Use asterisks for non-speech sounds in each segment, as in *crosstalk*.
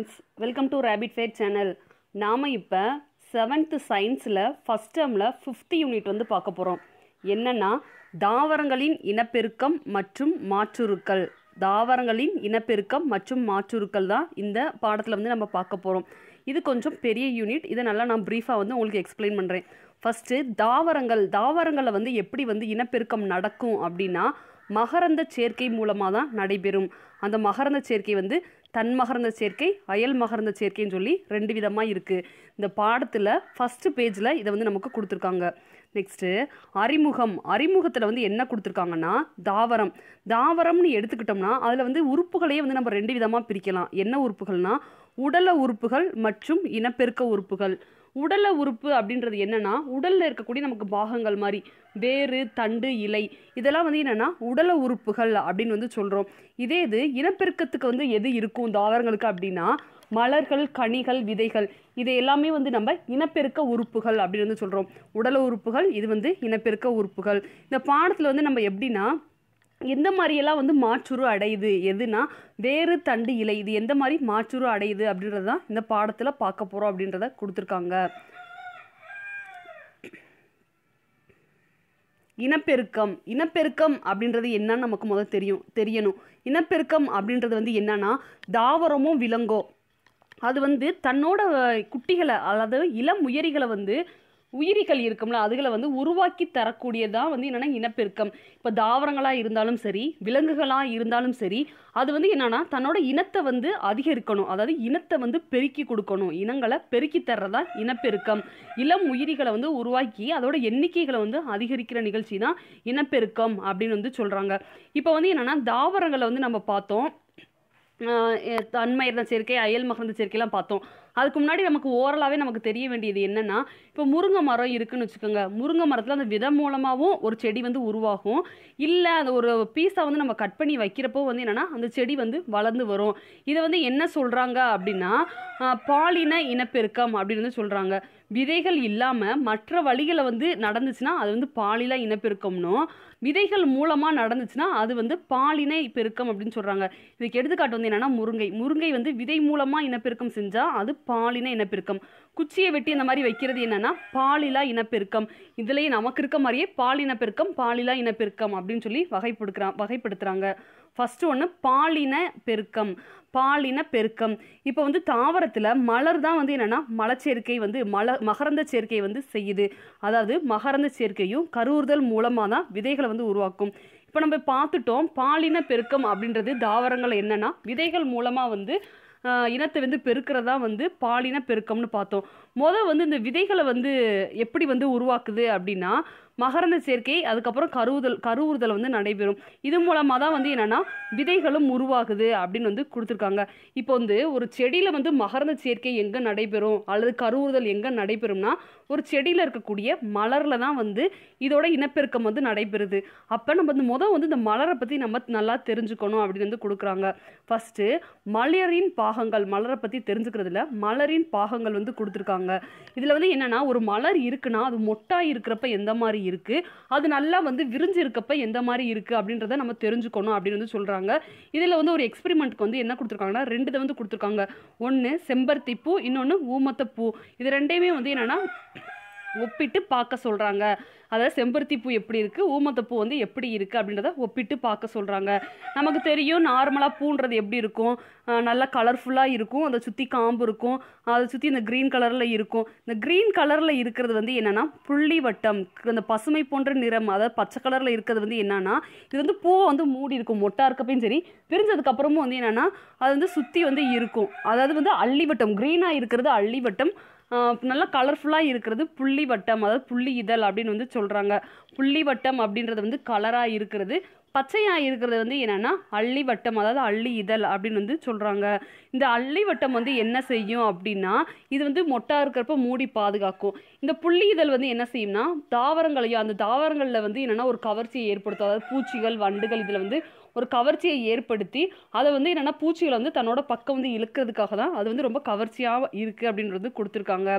students welcome to rapid fair channel நாம் இப்போ seventh சயின்ஸில் ஃபஸ்ட் டேர்மில் ஃபிஃப்த் யூனிட் வந்து பார்க்க போகிறோம் என்னென்னா தாவரங்களின் இனப்பெருக்கம் மற்றும் மாற்றுருக்கள் தாவரங்களின் இனப்பெருக்கம் மற்றும் மாற்றுருக்கள் தான் இந்த பாடத்தில் வந்து நம்ம பார்க்க போகிறோம் இது கொஞ்சம் பெரிய யூனிட் இதை நல்லா நான் ப்ரீஃபாக வந்து உங்களுக்கு எக்ஸ்பிளைன் பண்ணுறேன் ஃபஸ்ட்டு தாவரங்கள் தாவரங்களை வந்து எப்படி வந்து இனப்பெருக்கம் நடக்கும் அப்படின்னா மகரந்த சேர்க்கை மூலமாக தான் நடைபெறும் அந்த மகரந்த சேர்க்கை வந்து தன் மகர்ந்த சேர்க்கை அயல் மகர்ந்த சேர்க்கைன்னு சொல்லி ரெண்டு விதமாக இருக்குது இந்த பாடத்தில் ஃபஸ்ட்டு பேஜில் இதை வந்து நமக்கு கொடுத்துருக்காங்க நெக்ஸ்ட்டு அறிமுகம் அறிமுகத்தில் வந்து என்ன கொடுத்துருக்காங்கன்னா தாவரம் தாவரம்னு எடுத்துக்கிட்டோம்னா அதில் வந்து உறுப்புகளையே வந்து நம்ம ரெண்டு விதமாக பிரிக்கலாம் என்ன உறுப்புகள்னால் உடல உறுப்புகள் மற்றும் இனப்பெருக்க உறுப்புகள் உடல உறுப்பு அப்படின்றது என்னென்னா உடலில் இருக்கக்கூடிய நமக்கு பாகங்கள் மாதிரி வேறு தண்டு இலை இதெல்லாம் வந்து என்னென்னா உடல உறுப்புகள் அப்படின்னு வந்து சொல்கிறோம் இதே இது இனப்பெருக்கத்துக்கு வந்து எது இருக்கும் தாவரங்களுக்கு அப்படின்னா மலர்கள் கனிகள் விதைகள் இது எல்லாமே வந்து நம்ம இனப்பெருக்க உறுப்புகள் அப்படின்னு வந்து சொல்கிறோம் உடல உறுப்புகள் இது வந்து இனப்பெருக்க உறுப்புகள் இந்த பாடத்தில் வந்து நம்ம எப்படின்னா எந்த மாதிரியெல்லாம் வந்து மாற்றுரு அடையுது எதுனா வேறு தண்டு இலை இது எந்த மாதிரி மாற்றுரு அடையுது அப்படின்றது தான் இந்த பாடத்தில் பார்க்க போகிறோம் அப்படின்றத கொடுத்துருக்காங்க இனப்பெருக்கம் இனப்பெருக்கம் அப்படின்றது என்னன்னு நமக்கு முதல் தெரியும் தெரியணும் இனப்பெருக்கம் அப்படின்றது வந்து என்னன்னா தாவரமும் விலங்கோ அது வந்து தன்னோட குட்டிகளை அதாவது இளம் உயரிகளை வந்து உயிரிகள் இருக்கும்ல அதுகளை வந்து உருவாக்கி தரக்கூடியதான் வந்து என்னென்னா இனப்பெருக்கம் இப்போ தாவரங்களாக இருந்தாலும் சரி விலங்குகளாக இருந்தாலும் சரி அது வந்து என்னென்னா தன்னோட இனத்தை வந்து அதிகரிக்கணும் அதாவது இனத்தை வந்து பெருக்கி கொடுக்கணும் இனங்களை பெருக்கி தர்றதா இனப்பெருக்கம் இளம் உயிரிகளை வந்து உருவாக்கி அதோட எண்ணிக்கைகளை வந்து அதிகரிக்கிற நிகழ்ச்சி தான் இனப்பெருக்கம் அப்படின்னு வந்து சொல்கிறாங்க இப்போ வந்து என்னென்னா தாவரங்களை வந்து நம்ம பார்த்தோம் இருந்த சேர்க்கை அயல் மகர்ந்த சேர்க்கையெல்லாம் பார்த்தோம் அதுக்கு முன்னாடி நமக்கு ஓரலாகவே நமக்கு தெரிய வேண்டியது என்னென்னா இப்போ முருங்கை மரம் இருக்குதுன்னு வச்சுக்கோங்க முருங்கை மரத்தில் அந்த விதம் மூலமாகவும் ஒரு செடி வந்து உருவாகும் இல்லை அந்த ஒரு பீஸாக வந்து நம்ம கட் பண்ணி வைக்கிறப்போ வந்து என்னென்னா அந்த செடி வந்து வளர்ந்து வரும் இதை வந்து என்ன சொல்கிறாங்க அப்படின்னா பாலின இனப்பெருக்கம் அப்படின்னு வந்து சொல்கிறாங்க விதைகள் இல்லாமல் மற்ற வழிகளை வந்து நடந்துச்சுன்னா அது வந்து பாலில இனப்பெருக்கம்னும் விதைகள் மூலமாக நடந்துச்சுன்னா அது வந்து பாலினை பெருக்கம் அப்படின்னு சொல்கிறாங்க இதுக்கு எடுத்துக்காட்டு வந்து என்னென்னா முருங்கை முருங்கை வந்து விதை மூலமாக இனப்பெருக்கம் செஞ்சால் அது பாலின இனப்பெருக்கம் குச்சியை வெட்டி இந்த மாதிரி வைக்கிறது என்னென்னா பாலிலா இனப்பெருக்கம் இதுலேயே நமக்கு இருக்க மாதிரியே பாலினப்பெருக்கம் பாலிலா இனப்பெருக்கம் அப்படின்னு சொல்லி வகைப்படுக்கிறான் வகைப்படுத்துகிறாங்க ஃபஸ்ட்டு ஒன்று பாலின பெருக்கம் பாலின பெருக்கம் இப்போ வந்து தாவரத்தில் மலர் தான் வந்து என்னென்னா மலச்சேர்க்கை வந்து மல மகரந்த சேர்க்கை வந்து செய்யுது அதாவது மகரந்த சேர்க்கையும் கருவுறுதல் மூலமாக தான் விதைகளை வந்து உருவாக்கும் இப்போ நம்ம பார்த்துட்டோம் பாலின பெருக்கம் அப்படின்றது தாவரங்கள் என்னென்னா விதைகள் மூலமாக வந்து இனத்தை வந்து பெருக்கிறதா வந்து பாலின பெருக்கம்னு பார்த்தோம் மொதல் வந்து இந்த விதைகளை வந்து எப்படி வந்து உருவாக்குது அப்படின்னா மகரந்த சேர்க்கை அதுக்கப்புறம் கருவுதல் கருவுறுதல் வந்து நடைபெறும் இது மூலமாக தான் வந்து என்னென்னா விதைகளும் உருவாகுது அப்படின்னு வந்து கொடுத்துருக்காங்க இப்போ வந்து ஒரு செடியில் வந்து மகரந்த சேர்க்கை எங்கே நடைபெறும் அல்லது கருவுறுதல் எங்கே நடைபெறும்னா ஒரு செடியில் இருக்கக்கூடிய மலரில் தான் வந்து இதோட இனப்பெருக்கம் வந்து நடைபெறுது அப்போ நம்ம வந்து மொதல் வந்து இந்த மலரை பற்றி நம்ம நல்லா தெரிஞ்சுக்கணும் அப்படின்னு வந்து கொடுக்குறாங்க ஃபஸ்ட்டு மலரின் பாகங்கள் மலரை பற்றி தெரிஞ்சுக்கிறதுல மலரின் பாகங்கள் வந்து கொடுத்துருக்காங்க சொல்கிறாங்க இதில் வந்து என்னென்னா ஒரு மலர் இருக்குன்னா அது மொட்டாக இருக்கிறப்ப எந்த மாதிரி இருக்குது அது நல்லா வந்து விரிஞ்சு இருக்கப்ப எந்த மாதிரி இருக்குது அப்படின்றத நம்ம தெரிஞ்சுக்கணும் அப்படின்னு வந்து சொல்கிறாங்க இதில் வந்து ஒரு எக்ஸ்பெரிமெண்ட்க்கு வந்து என்ன கொடுத்துருக்காங்கன்னா ரெண்டு வந்து கொடுத்துருக்காங்க ஒன்று செம்பருத்தி பூ இன்னொன்று ஊமத்த பூ இது ரெண்டையுமே வந்து என்னென்னா ஒப்பிட்டு பார்க்க சொல்கிறாங்க அதாவது செம்பருத்தி பூ எப்படி இருக்குது ஊமத்தப்பூ வந்து எப்படி இருக்குது அப்படின்றத ஒப்பிட்டு பார்க்க சொல்கிறாங்க நமக்கு தெரியும் நார்மலாக பூன்றது எப்படி இருக்கும் நல்லா கலர்ஃபுல்லாக இருக்கும் அதை சுற்றி காம்பு இருக்கும் அதை சுற்றி இந்த க்ரீன் கலரில் இருக்கும் இந்த க்ரீன் கலரில் இருக்கிறது வந்து என்னென்னா புள்ளி வட்டம் இந்த பசுமை போன்ற நிறம் அதாவது பச்சை கலரில் இருக்கிறது வந்து என்னென்னா இது வந்து பூ வந்து மூடி இருக்கும் மொட்டாக இருக்கப்பையும் சரி பிரிஞ்சதுக்கப்புறமும் வந்து என்னென்னா அது வந்து சுற்றி வந்து இருக்கும் அதாவது வந்து அள்ளிவட்டம் க்ரீனாக இருக்கிறது அள்ளிவட்டம் நல்லா கலர்ஃபுல்லாக இருக்கிறது புள்ளி வட்டம் அதாவது புள்ளி இதழ் அப்படின்னு வந்து சொல்கிறாங்க புள்ளி வட்டம் அப்படின்றது வந்து கலராக இருக்கிறது பச்சையாக இருக்கிறது வந்து என்னென்னா அள்ளி வட்டம் அதாவது அள்ளி இதழ் அப்படின்னு வந்து சொல்கிறாங்க இந்த அள்ளி வட்டம் வந்து என்ன செய்யும் அப்படின்னா இது வந்து மொட்டாக இருக்கிறப்ப மூடி பாதுகாக்கும் இந்த புள்ளி இதழ் வந்து என்ன செய்யும்னா தாவரங்களையும் அந்த தாவரங்களில் வந்து என்னென்னா ஒரு கவர்ச்சியை ஏற்படுத்தும் அதாவது பூச்சிகள் வண்டுகள் இதில் வந்து ஒரு கவர்ச்சியை ஏற்படுத்தி அதை வந்து என்னென்னா பூச்சிகளை வந்து தன்னோட பக்கம் வந்து இழுக்கிறதுக்காக தான் அது வந்து ரொம்ப கவர்ச்சியாக இருக்குது அப்படின்றது கொடுத்துருக்காங்க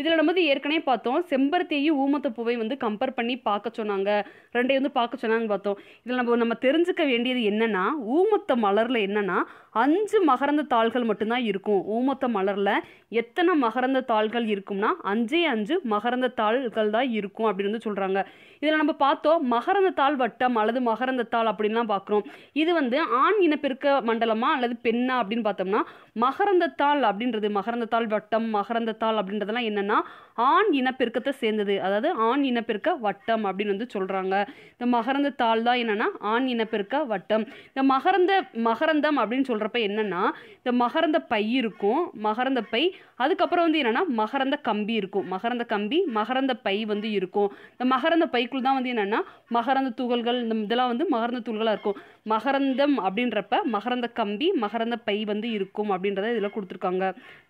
இதில் நம்ம வந்து ஏற்கனவே பார்த்தோம் செம்பருத்தியையும் ஊமத்த பூவை வந்து கம்பேர் பண்ணி பார்க்க சொன்னாங்க ரெண்டையும் வந்து பார்க்க சொன்னாங்கன்னு பார்த்தோம் இதில் நம்ம நம்ம தெரிஞ்சுக்க வேண்டியது என்னென்னா ஊமத்த மலரில் என்னென்னா அஞ்சு மகரந்த தாள்கள் மட்டும்தான் இருக்கும் ஊமத்த மலரில் எத்தனை மகரந்த தாள்கள் இருக்கும்னா அஞ்சே அஞ்சு மகரந்த தாள்கள் தான் இருக்கும் அப்படின்னு வந்து சொல்கிறாங்க இதில் நம்ம பார்த்தோம் மகரந்தத்தாள் வட்டம் அல்லது மகரந்தத்தாள் அப்படின்லாம் பார்க்குறோம் இது வந்து ஆண் இனப்பெருக்க மண்டலமா அல்லது பெண்ணா அப்படின்னு பார்த்தோம்னா மகரந்தத்தாள் அப்படின்றது மகரந்தத்தாள் வட்டம் மகரந்தத்தாள் அப்படின்றதெல்லாம் என்னென்னா ஆண் இனப்பெருக்கத்தை சேர்ந்தது அதாவது ஆண் இனப்பெருக்க வட்டம் அப்படின்னு வந்து சொல்கிறாங்க இந்த மகரந்த தாள் தான் என்னென்னா ஆண் இனப்பெருக்க வட்டம் இந்த மகரந்த மகரந்தம் அப்படின்னு சொல்கிறப்ப என்னென்னா இந்த மகரந்த பை இருக்கும் மகரந்த பை அதுக்கப்புறம் வந்து என்னென்னா மகரந்த கம்பி இருக்கும் மகரந்த கம்பி மகரந்த பை வந்து இருக்கும் இந்த மகரந்த பைக்குள் தான் வந்து என்னென்னா மகரந்த துகள்கள் இந்த இதெல்லாம் வந்து மகரந்த துகள்களாக இருக்கும் மகரந்தம் அப்படின்றப்ப மகரந்த கம்பி மகரந்த பை வந்து இருக்கும் அப்படின்றத இதில் கொடுத்துருக்காங்க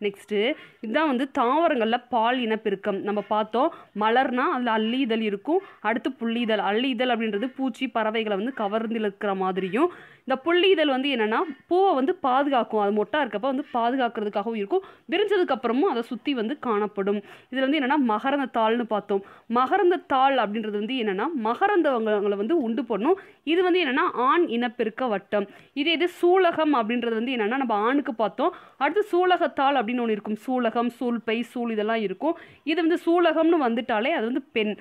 நெக்ஸ்ட்டு இதுதான் வந்து தாவரங்களில் பால் இனப்பெருக்கம் நம்ம பார்த்தோம் மலர்னா அதில் அள்ளி இதழ் இருக்கும் அடுத்து புள்ளி இதழ் அள்ளி இதழ் அப்படின்றது பூச்சி பறவைகளை வந்து இருக்கிற மாதிரியும் இந்த புள்ளி இதழ் வந்து என்னென்னா பூவை வந்து பாதுகாக்கும் அது மொட்டாக இருக்கப்போ வந்து பாதுகாக்கிறதுக்காகவும் இருக்கும் விரிஞ்சதுக்கப்புறமும் அதை சுற்றி வந்து காணப்படும் இதில் வந்து என்னென்னா மகரந்த தாள்னு பார்த்தோம் மகரந்த தாள் அப்படின்றது வந்து என்னென்னா மகரந்தவங்களை வந்து உண்டு பண்ணும் இது வந்து என்னென்னா ஆண் இனப்பெருக்க வட்டம் இதே இது சூலகம் அப்படின்றது வந்து என்னென்னா நம்ம ஆணுக்கு பார்த்தோம் அடுத்து சூலகத்தாள் அப்படின்னு ஒன்று இருக்கும் சூலகம் சூல்பை சூல் இதெல்லாம் இருக்கும் இது வந்து சூலகம்னு வந்துட்டாலே அது வந்து பெண்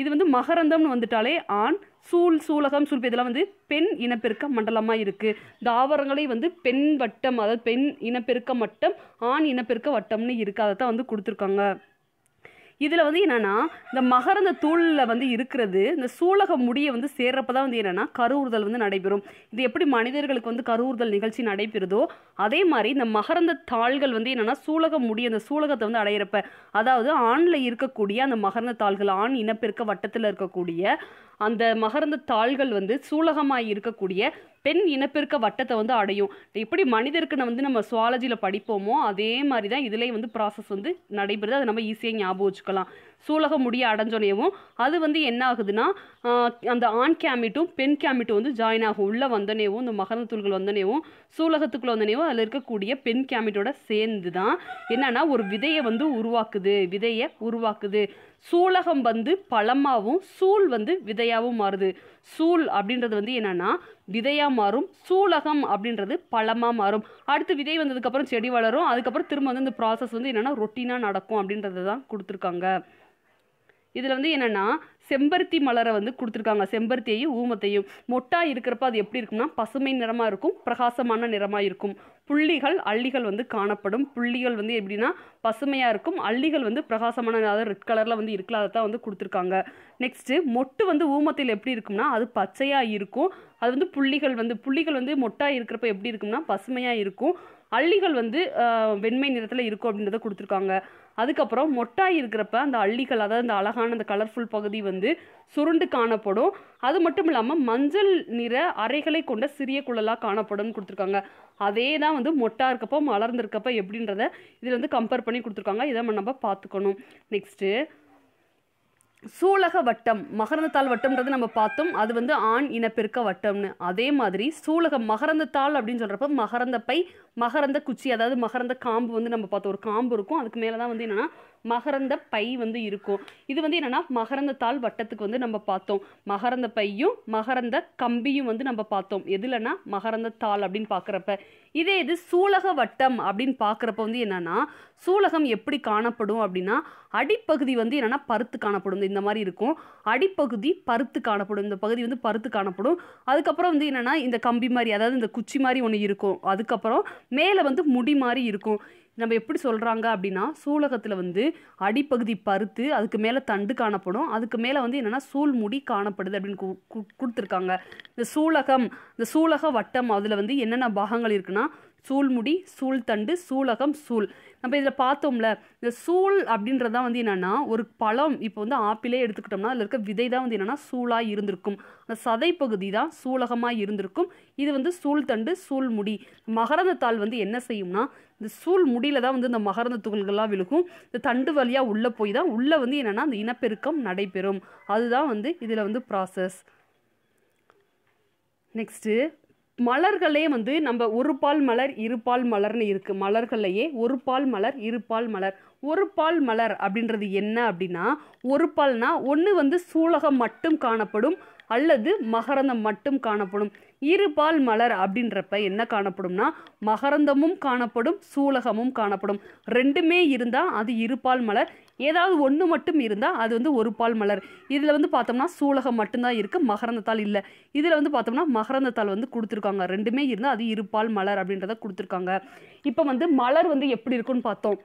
இது வந்து மகரந்தம்னு வந்துட்டாலே ஆண் சூழ் சூலகம் சூழ்பு இதெல்லாம் வந்து பெண் இனப்பெருக்க மண்டலமாக இருக்குது தாவரங்களே வந்து பெண் வட்டம் அதாவது பெண் இனப்பெருக்க மட்டம் ஆண் இனப்பெருக்க வட்டம்னு இருக்குது அதை தான் வந்து கொடுத்துருக்காங்க இதில் வந்து என்னென்னா இந்த மகரந்த தூளில் வந்து இருக்கிறது இந்த சூலக முடியை வந்து சேர்றப்ப தான் வந்து என்னென்னா கருவுறுதல் வந்து நடைபெறும் இது எப்படி மனிதர்களுக்கு வந்து கருவுறுதல் நிகழ்ச்சி நடைபெறுதோ அதே மாதிரி இந்த மகரந்த தாள்கள் வந்து என்னென்னா சூலக முடி அந்த சூலகத்தை வந்து அடையிறப்ப அதாவது ஆணில் இருக்கக்கூடிய அந்த மகரந்த தாள்கள் ஆண் இனப்பெருக்க வட்டத்தில் இருக்கக்கூடிய அந்த மகரந்த தாள்கள் வந்து சூலகமாக இருக்கக்கூடிய பெண் இனப்பெருக்க வட்டத்தை வந்து அடையும் எப்படி மனிதருக்கு வந்து நம்ம சுவாலஜியில் படிப்போமோ அதே மாதிரி தான் இதுலேயே வந்து ப்ராசஸ் வந்து நடைபெறுது அதை நம்ம ஈஸியாக ஞாபகம் வச்சுக்கலாம் சூலக முடிய அடைஞ்சோனையவும் அது வந்து என்ன ஆகுதுன்னா அந்த ஆண் கேமிட்டும் பெண் கேமிட்டும் வந்து ஜாயின் ஆகும் உள்ளே வந்தோனேவும் இந்த மகரந்த தூள்கள் வந்தோனேவும் சூலகத்துக்குள்ளே வந்தோனேவும் அதில் இருக்கக்கூடிய பெண் கேமிட்டோட சேர்ந்து தான் என்னென்னா ஒரு விதையை வந்து உருவாக்குது விதையை உருவாக்குது சூலகம் வந்து பழமாகவும் சூழ் வந்து விதையாகவும் மாறுது சூல் அப்படின்றது வந்து என்னென்னா விதையாக மாறும் சூலகம் அப்படின்றது பழமாக மாறும் அடுத்து விதை வந்ததுக்கப்புறம் செடி வளரும் அதுக்கப்புறம் திரும்ப வந்து இந்த ப்ராசஸ் வந்து என்னென்னா ரொட்டீனாக நடக்கும் அப்படின்றது தான் கொடுத்துருக்காங்க இதில் வந்து என்னென்னா செம்பருத்தி மலரை வந்து கொடுத்துருக்காங்க செம்பருத்தியையும் ஊமத்தையும் மொட்டாக இருக்கிறப்ப அது எப்படி இருக்கும்னா பசுமை நிறமாக இருக்கும் பிரகாசமான நிறமாக இருக்கும் புள்ளிகள் அள்ளிகள் வந்து காணப்படும் புள்ளிகள் வந்து எப்படின்னா பசுமையாக இருக்கும் அள்ளிகள் வந்து பிரகாசமான அதாவது ரெட் கலரில் வந்து இருக்கல அதை தான் வந்து கொடுத்துருக்காங்க நெக்ஸ்ட்டு மொட்டு வந்து ஊமத்தில் எப்படி இருக்கும்னா அது பச்சையாக இருக்கும் அது வந்து புள்ளிகள் வந்து புள்ளிகள் வந்து மொட்டாக இருக்கிறப்ப எப்படி இருக்கும்னா பசுமையாக இருக்கும் அள்ளிகள் வந்து வெண்மை நிறத்தில் இருக்கும் அப்படின்றத கொடுத்துருக்காங்க அதுக்கப்புறம் மொட்டாய் இருக்கிறப்ப அந்த அள்ளிகள் அதாவது அந்த அழகான அந்த கலர்ஃபுல் பகுதி வந்து சுருண்டு காணப்படும் அது மட்டும் இல்லாமல் மஞ்சள் நிற அறைகளை கொண்ட சிறிய குழலாக காணப்படும்னு கொடுத்துருக்காங்க அதே தான் வந்து மொட்டா இருக்கப்போ மலர்ந்திருக்கப்போ எப்படின்றத இதில் வந்து கம்பேர் பண்ணி கொடுத்துருக்காங்க இதை நம்ம பார்த்துக்கணும் நெக்ஸ்ட்டு சூலக வட்டம் மகரந்தத்தாள் வட்டம்ன்றது நம்ம பார்த்தோம் அது வந்து ஆண் இனப்பெருக்க வட்டம்னு அதே மாதிரி சூலக மகரந்தத்தாள் அப்படின்னு சொல்கிறப்ப மகரந்த பை மகரந்த குச்சி அதாவது மகரந்த காம்பு வந்து நம்ம பார்த்தோம் ஒரு காம்பு இருக்கும் அதுக்கு மேலே தான் வந்து என்னென்னா மகரந்த பை வந்து இருக்கும் இது வந்து என்னன்னா மகரந்த தாள் வட்டத்துக்கு வந்து நம்ம பார்த்தோம் மகரந்த பையும் மகரந்த கம்பியும் வந்து நம்ம பார்த்தோம் எதுலனா மகரந்த தாள் அப்படின்னு பார்க்குறப்ப இதே இது சூலக வட்டம் அப்படின்னு பார்க்குறப்ப வந்து என்னென்னா சூலகம் எப்படி காணப்படும் அப்படின்னா அடிப்பகுதி வந்து என்னென்னா பருத்து காணப்படும் இந்த மாதிரி இருக்கும் அடிப்பகுதி பருத்து காணப்படும் இந்த பகுதி வந்து பருத்து காணப்படும் அதுக்கப்புறம் வந்து என்னென்னா இந்த கம்பி மாதிரி அதாவது இந்த குச்சி மாதிரி ஒன்று இருக்கும் அதுக்கப்புறம் மேலே வந்து முடி மாதிரி இருக்கும் நம்ம எப்படி சொல்கிறாங்க அப்படின்னா சூலகத்தில் வந்து அடிப்பகுதி பருத்து அதுக்கு மேலே தண்டு காணப்படும் அதுக்கு மேலே வந்து என்னென்னா சூழ்முடி காணப்படுது அப்படின்னு கொடுத்துருக்காங்க இந்த சூலகம் இந்த சூலக வட்டம் அதில் வந்து என்னென்ன பாகங்கள் இருக்குன்னா சூழ்முடி சூழ்தண்டு சூலகம் சூழ் நம்ம இதில் பார்த்தோம்ல இந்த சூழ் அப்படின்றது தான் வந்து என்னென்னா ஒரு பழம் இப்போ வந்து ஆப்பிளே எடுத்துக்கிட்டோம்னா அதில் இருக்க விதை தான் வந்து என்னென்னா சூழாக இருந்திருக்கும் அந்த சதைப்பகுதி தான் சூலகமாக இருந்திருக்கும் இது வந்து சூழ்தண்டு சூழ்முடி மகரந்தத்தாள் வந்து என்ன செய்யும்னா இந்த சூழ் முடியில் தான் வந்து இந்த மகரந்த துகள்கள்லாம் விழுகும் இந்த தண்டு வழியாக உள்ளே போய் தான் உள்ளே வந்து என்னென்னா அந்த இனப்பெருக்கம் நடைபெறும் அதுதான் வந்து இதில் வந்து ப்ராசஸ் நெக்ஸ்ட்டு மலர்களே வந்து நம்ம ஒரு பால் மலர் இருபால் மலர்னு இருக்குது மலர்களையே ஒரு பால் மலர் இருபால் மலர் ஒரு பால் மலர் அப்படின்றது என்ன அப்படின்னா ஒரு பால்னால் ஒன்று வந்து சூலகம் மட்டும் காணப்படும் அல்லது மகரந்தம் மட்டும் காணப்படும் இருபால் மலர் அப்படின்றப்ப என்ன காணப்படும்னா மகரந்தமும் காணப்படும் சூலகமும் காணப்படும் ரெண்டுமே இருந்தால் அது இருபால் மலர் ஏதாவது ஒன்று மட்டும் இருந்தால் அது வந்து ஒரு பால் மலர் இதில் வந்து பார்த்தோம்னா சூலகம் மட்டும்தான் இருக்குது மகரந்தத்தால் இல்லை இதில் வந்து பார்த்தோம்னா மகரந்தத்தால் வந்து கொடுத்துருக்காங்க ரெண்டுமே இருந்தால் அது இருபால் மலர் அப்படின்றத கொடுத்துருக்காங்க இப்போ வந்து மலர் வந்து எப்படி இருக்குன்னு பார்த்தோம்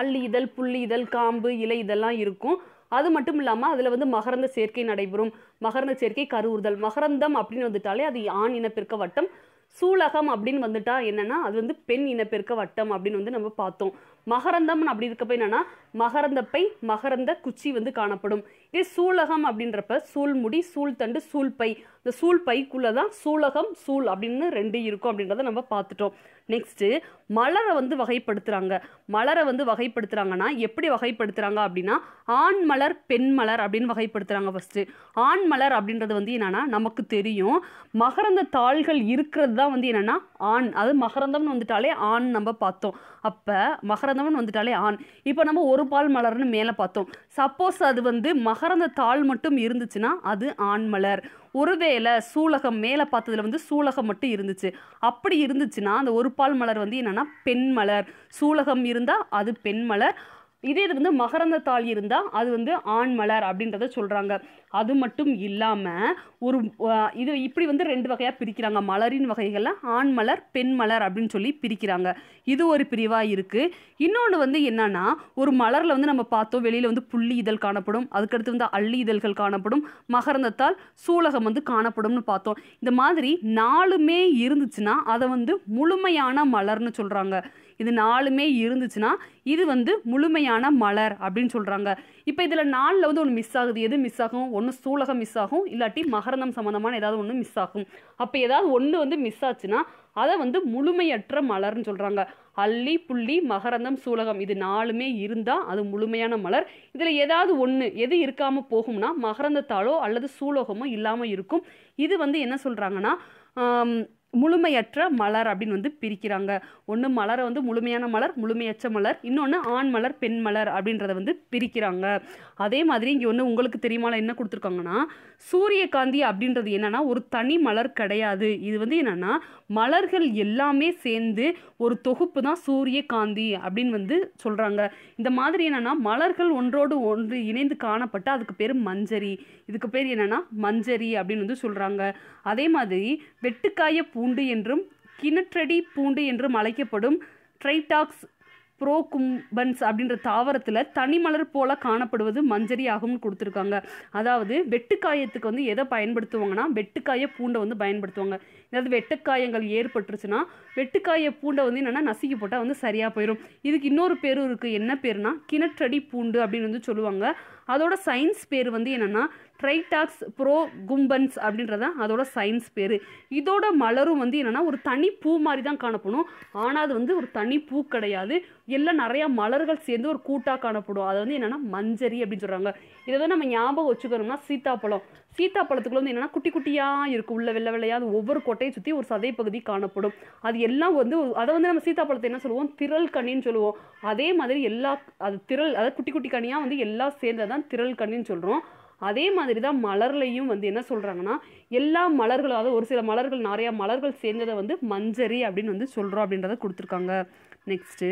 அள்ளி இதழ் புள்ளி இதழ் காம்பு இலை இதெல்லாம் இருக்கும் அது மட்டும் இல்லாமல் அதில் வந்து மகரந்த சேர்க்கை நடைபெறும் மகரந்த சேர்க்கை கருவுறுதல் மகரந்தம் அப்படின்னு வந்துட்டாலே அது ஆண் இனப்பெருக்க வட்டம் சூலகம் அப்படின்னு வந்துட்டா என்னென்னா அது வந்து பெண் இனப்பெருக்க வட்டம் அப்படின்னு வந்து நம்ம பார்த்தோம் மகரந்தம் அப்படி இருக்கப்ப என்னன்னா மகரந்தப்பை மகரந்த குச்சி வந்து காணப்படும் இதே சூலகம் அப்படின்றப்ப சூழ்முடி சூழ்தண்டு சூழ்பை இந்த சூழ்பைக்குள்ளே தான் சூலகம் சூழ் அப்படின்னு ரெண்டு இருக்கும் அப்படின்றத நம்ம பார்த்துட்டோம் நெக்ஸ்ட்டு மலரை வந்து வகைப்படுத்துகிறாங்க மலரை வந்து வகைப்படுத்துகிறாங்கன்னா எப்படி வகைப்படுத்துகிறாங்க அப்படின்னா ஆண் மலர் பெண் மலர் அப்படின்னு வகைப்படுத்துகிறாங்க ஃபஸ்ட்டு ஆண் மலர் அப்படின்றது வந்து என்னென்னா நமக்கு தெரியும் மகரந்த தாள்கள் இருக்கிறது தான் வந்து என்னென்னா ஆண் அது மகரந்தம்னு வந்துட்டாலே ஆண் நம்ம பார்த்தோம் அப்போ மகரந்தம்னு வந்துட்டாலே ஆண் இப்போ நம்ம ஒரு பால் மலர்னு மேலே பார்த்தோம் சப்போஸ் அது வந்து மகரந்த தாள் மட்டும் இருந்துச்சுன்னா அது ஆண் மலர் ஒருவேளை சூலகம் மேலே பார்த்ததுல வந்து சூலகம் மட்டும் இருந்துச்சு அப்படி இருந்துச்சுன்னா அந்த ஒரு பால் மலர் வந்து என்னென்னா பெண் மலர் சூலகம் இருந்தால் அது பெண் மலர் இதே இது வந்து மகரந்த தாள் இருந்தால் அது வந்து ஆண் மலர் அப்படின்றத சொல்கிறாங்க அது மட்டும் இல்லாமல் ஒரு இது இப்படி வந்து ரெண்டு வகையாக பிரிக்கிறாங்க மலரின் வகைகளில் ஆண் மலர் பெண் மலர் அப்படின்னு சொல்லி பிரிக்கிறாங்க இது ஒரு பிரிவாக இருக்குது இன்னொன்று வந்து என்னென்னா ஒரு மலரில் வந்து நம்ம பார்த்தோம் வெளியில் வந்து புள்ளி இதழ் காணப்படும் அதுக்கடுத்து வந்து அள்ளி இதழ்கள் காணப்படும் மகரந்தத்தால் சூலகம் வந்து காணப்படும்னு பார்த்தோம் இந்த மாதிரி நாலுமே இருந்துச்சுன்னா அதை வந்து முழுமையான மலர்னு சொல்கிறாங்க இது நாலுமே இருந்துச்சுன்னா இது வந்து முழுமையான மலர் அப்படின்னு சொல்கிறாங்க இப்போ இதில் நாளில் வந்து ஒன்று மிஸ் ஆகுது எது மிஸ் ஆகும் ஒன்று சூலகம் மிஸ் ஆகும் இல்லாட்டி மகரந்தம் சம்மந்தமான ஏதாவது ஒன்று மிஸ் ஆகும் அப்போ ஏதாவது ஒன்று வந்து மிஸ் ஆச்சுன்னா அதை வந்து முழுமையற்ற மலர்னு சொல்கிறாங்க அள்ளி புள்ளி மகரந்தம் சூலகம் இது நாலுமே இருந்தால் அது முழுமையான மலர் இதில் ஏதாவது ஒன்று எது இருக்காமல் போகும்னா மகரந்தத்தாலோ அல்லது சூலகமோ இல்லாமல் இருக்கும் இது வந்து என்ன சொல்கிறாங்கன்னா முழுமையற்ற மலர் அப்படின்னு வந்து பிரிக்கிறாங்க ஒன்று மலரை வந்து முழுமையான மலர் முழுமையற்ற மலர் இன்னொன்று ஆண் மலர் பெண் மலர் அப்படின்றத வந்து பிரிக்கிறாங்க அதே மாதிரி இங்கே ஒன்று உங்களுக்கு தெரியுமால என்ன கொடுத்துருக்காங்கன்னா சூரியகாந்தி அப்படின்றது என்னென்னா ஒரு தனி மலர் கிடையாது இது வந்து என்னென்னா மலர்கள் எல்லாமே சேர்ந்து ஒரு தொகுப்பு தான் சூரியகாந்தி அப்படின்னு வந்து சொல்கிறாங்க இந்த மாதிரி என்னென்னா மலர்கள் ஒன்றோடு ஒன்று இணைந்து காணப்பட்டு அதுக்கு பேர் மஞ்சரி இதுக்கு பேர் என்னென்னா மஞ்சரி அப்படின்னு வந்து சொல்கிறாங்க அதே மாதிரி வெட்டுக்காய பூ பூண்டு என்றும் கிணற்றடி பூண்டு என்றும் அழைக்கப்படும் ட்ரைடாக்ஸ் ப்ரோகும்பன்ஸ் அப்படின்ற தாவரத்தில் தனிமலர் போல காணப்படுவது மஞ்சரி ஆகும்னு கொடுத்துருக்காங்க அதாவது வெட்டுக்காயத்துக்கு வந்து எதை பயன்படுத்துவாங்கன்னா வெட்டுக்காய பூண்டை வந்து பயன்படுத்துவாங்க ஏதாவது வெட்டுக்காயங்கள் ஏற்பட்டுருச்சுன்னா வெட்டுக்காய பூண்டை வந்து என்னென்னா நசுக்கி போட்டால் வந்து சரியாக போயிடும் இதுக்கு இன்னொரு பேரும் இருக்குது என்ன பேருனா கிணற்றடி பூண்டு அப்படின்னு வந்து சொல்லுவாங்க அதோட சயின்ஸ் பேர் வந்து என்னென்னா ட்ரைடாக்ஸ் ப்ரோ கும்பன்ஸ் அப்படின்றது தான் அதோட சயின்ஸ் பேர் இதோட மலரும் வந்து என்னென்னா ஒரு தனி பூ மாதிரி தான் காணப்படும் ஆனால் அது வந்து ஒரு தனி பூ கிடையாது எல்லாம் நிறையா மலர்கள் சேர்ந்து ஒரு கூட்டாக காணப்படும் அது வந்து என்னென்னா மஞ்சரி அப்படின்னு சொல்கிறாங்க இதை வந்து நம்ம ஞாபகம் வச்சுக்கணும்னா சீத்தாப்பழம் சீத்தாப்பழத்துக்குள்ள வந்து என்னென்னா குட்டி குட்டியாக இருக்குது உள்ள வெள்ளை வெள்ளையாக ஒவ்வொரு கொட்டையை சுற்றி ஒரு சதை பகுதி காணப்படும் அது எல்லாம் வந்து அதை வந்து நம்ம சீத்தாப்பழத்தை என்ன சொல்லுவோம் திரள் கண்ணின்னு சொல்லுவோம் அதே மாதிரி எல்லா அது திரள் அதாவது குட்டி குட்டி கனியாக வந்து எல்லாம் சேர்ந்ததான் திரள் கண்ணின்னு சொல்கிறோம் அதே மாதிரி தான் மலர்லையும் வந்து என்ன சொல்கிறாங்கன்னா எல்லா மலர்களும் அதாவது ஒரு சில மலர்கள் நிறையா மலர்கள் சேர்ந்ததை வந்து மஞ்சரி அப்படின்னு வந்து சொல்கிறோம் அப்படின்றத கொடுத்துருக்காங்க நெக்ஸ்ட்டு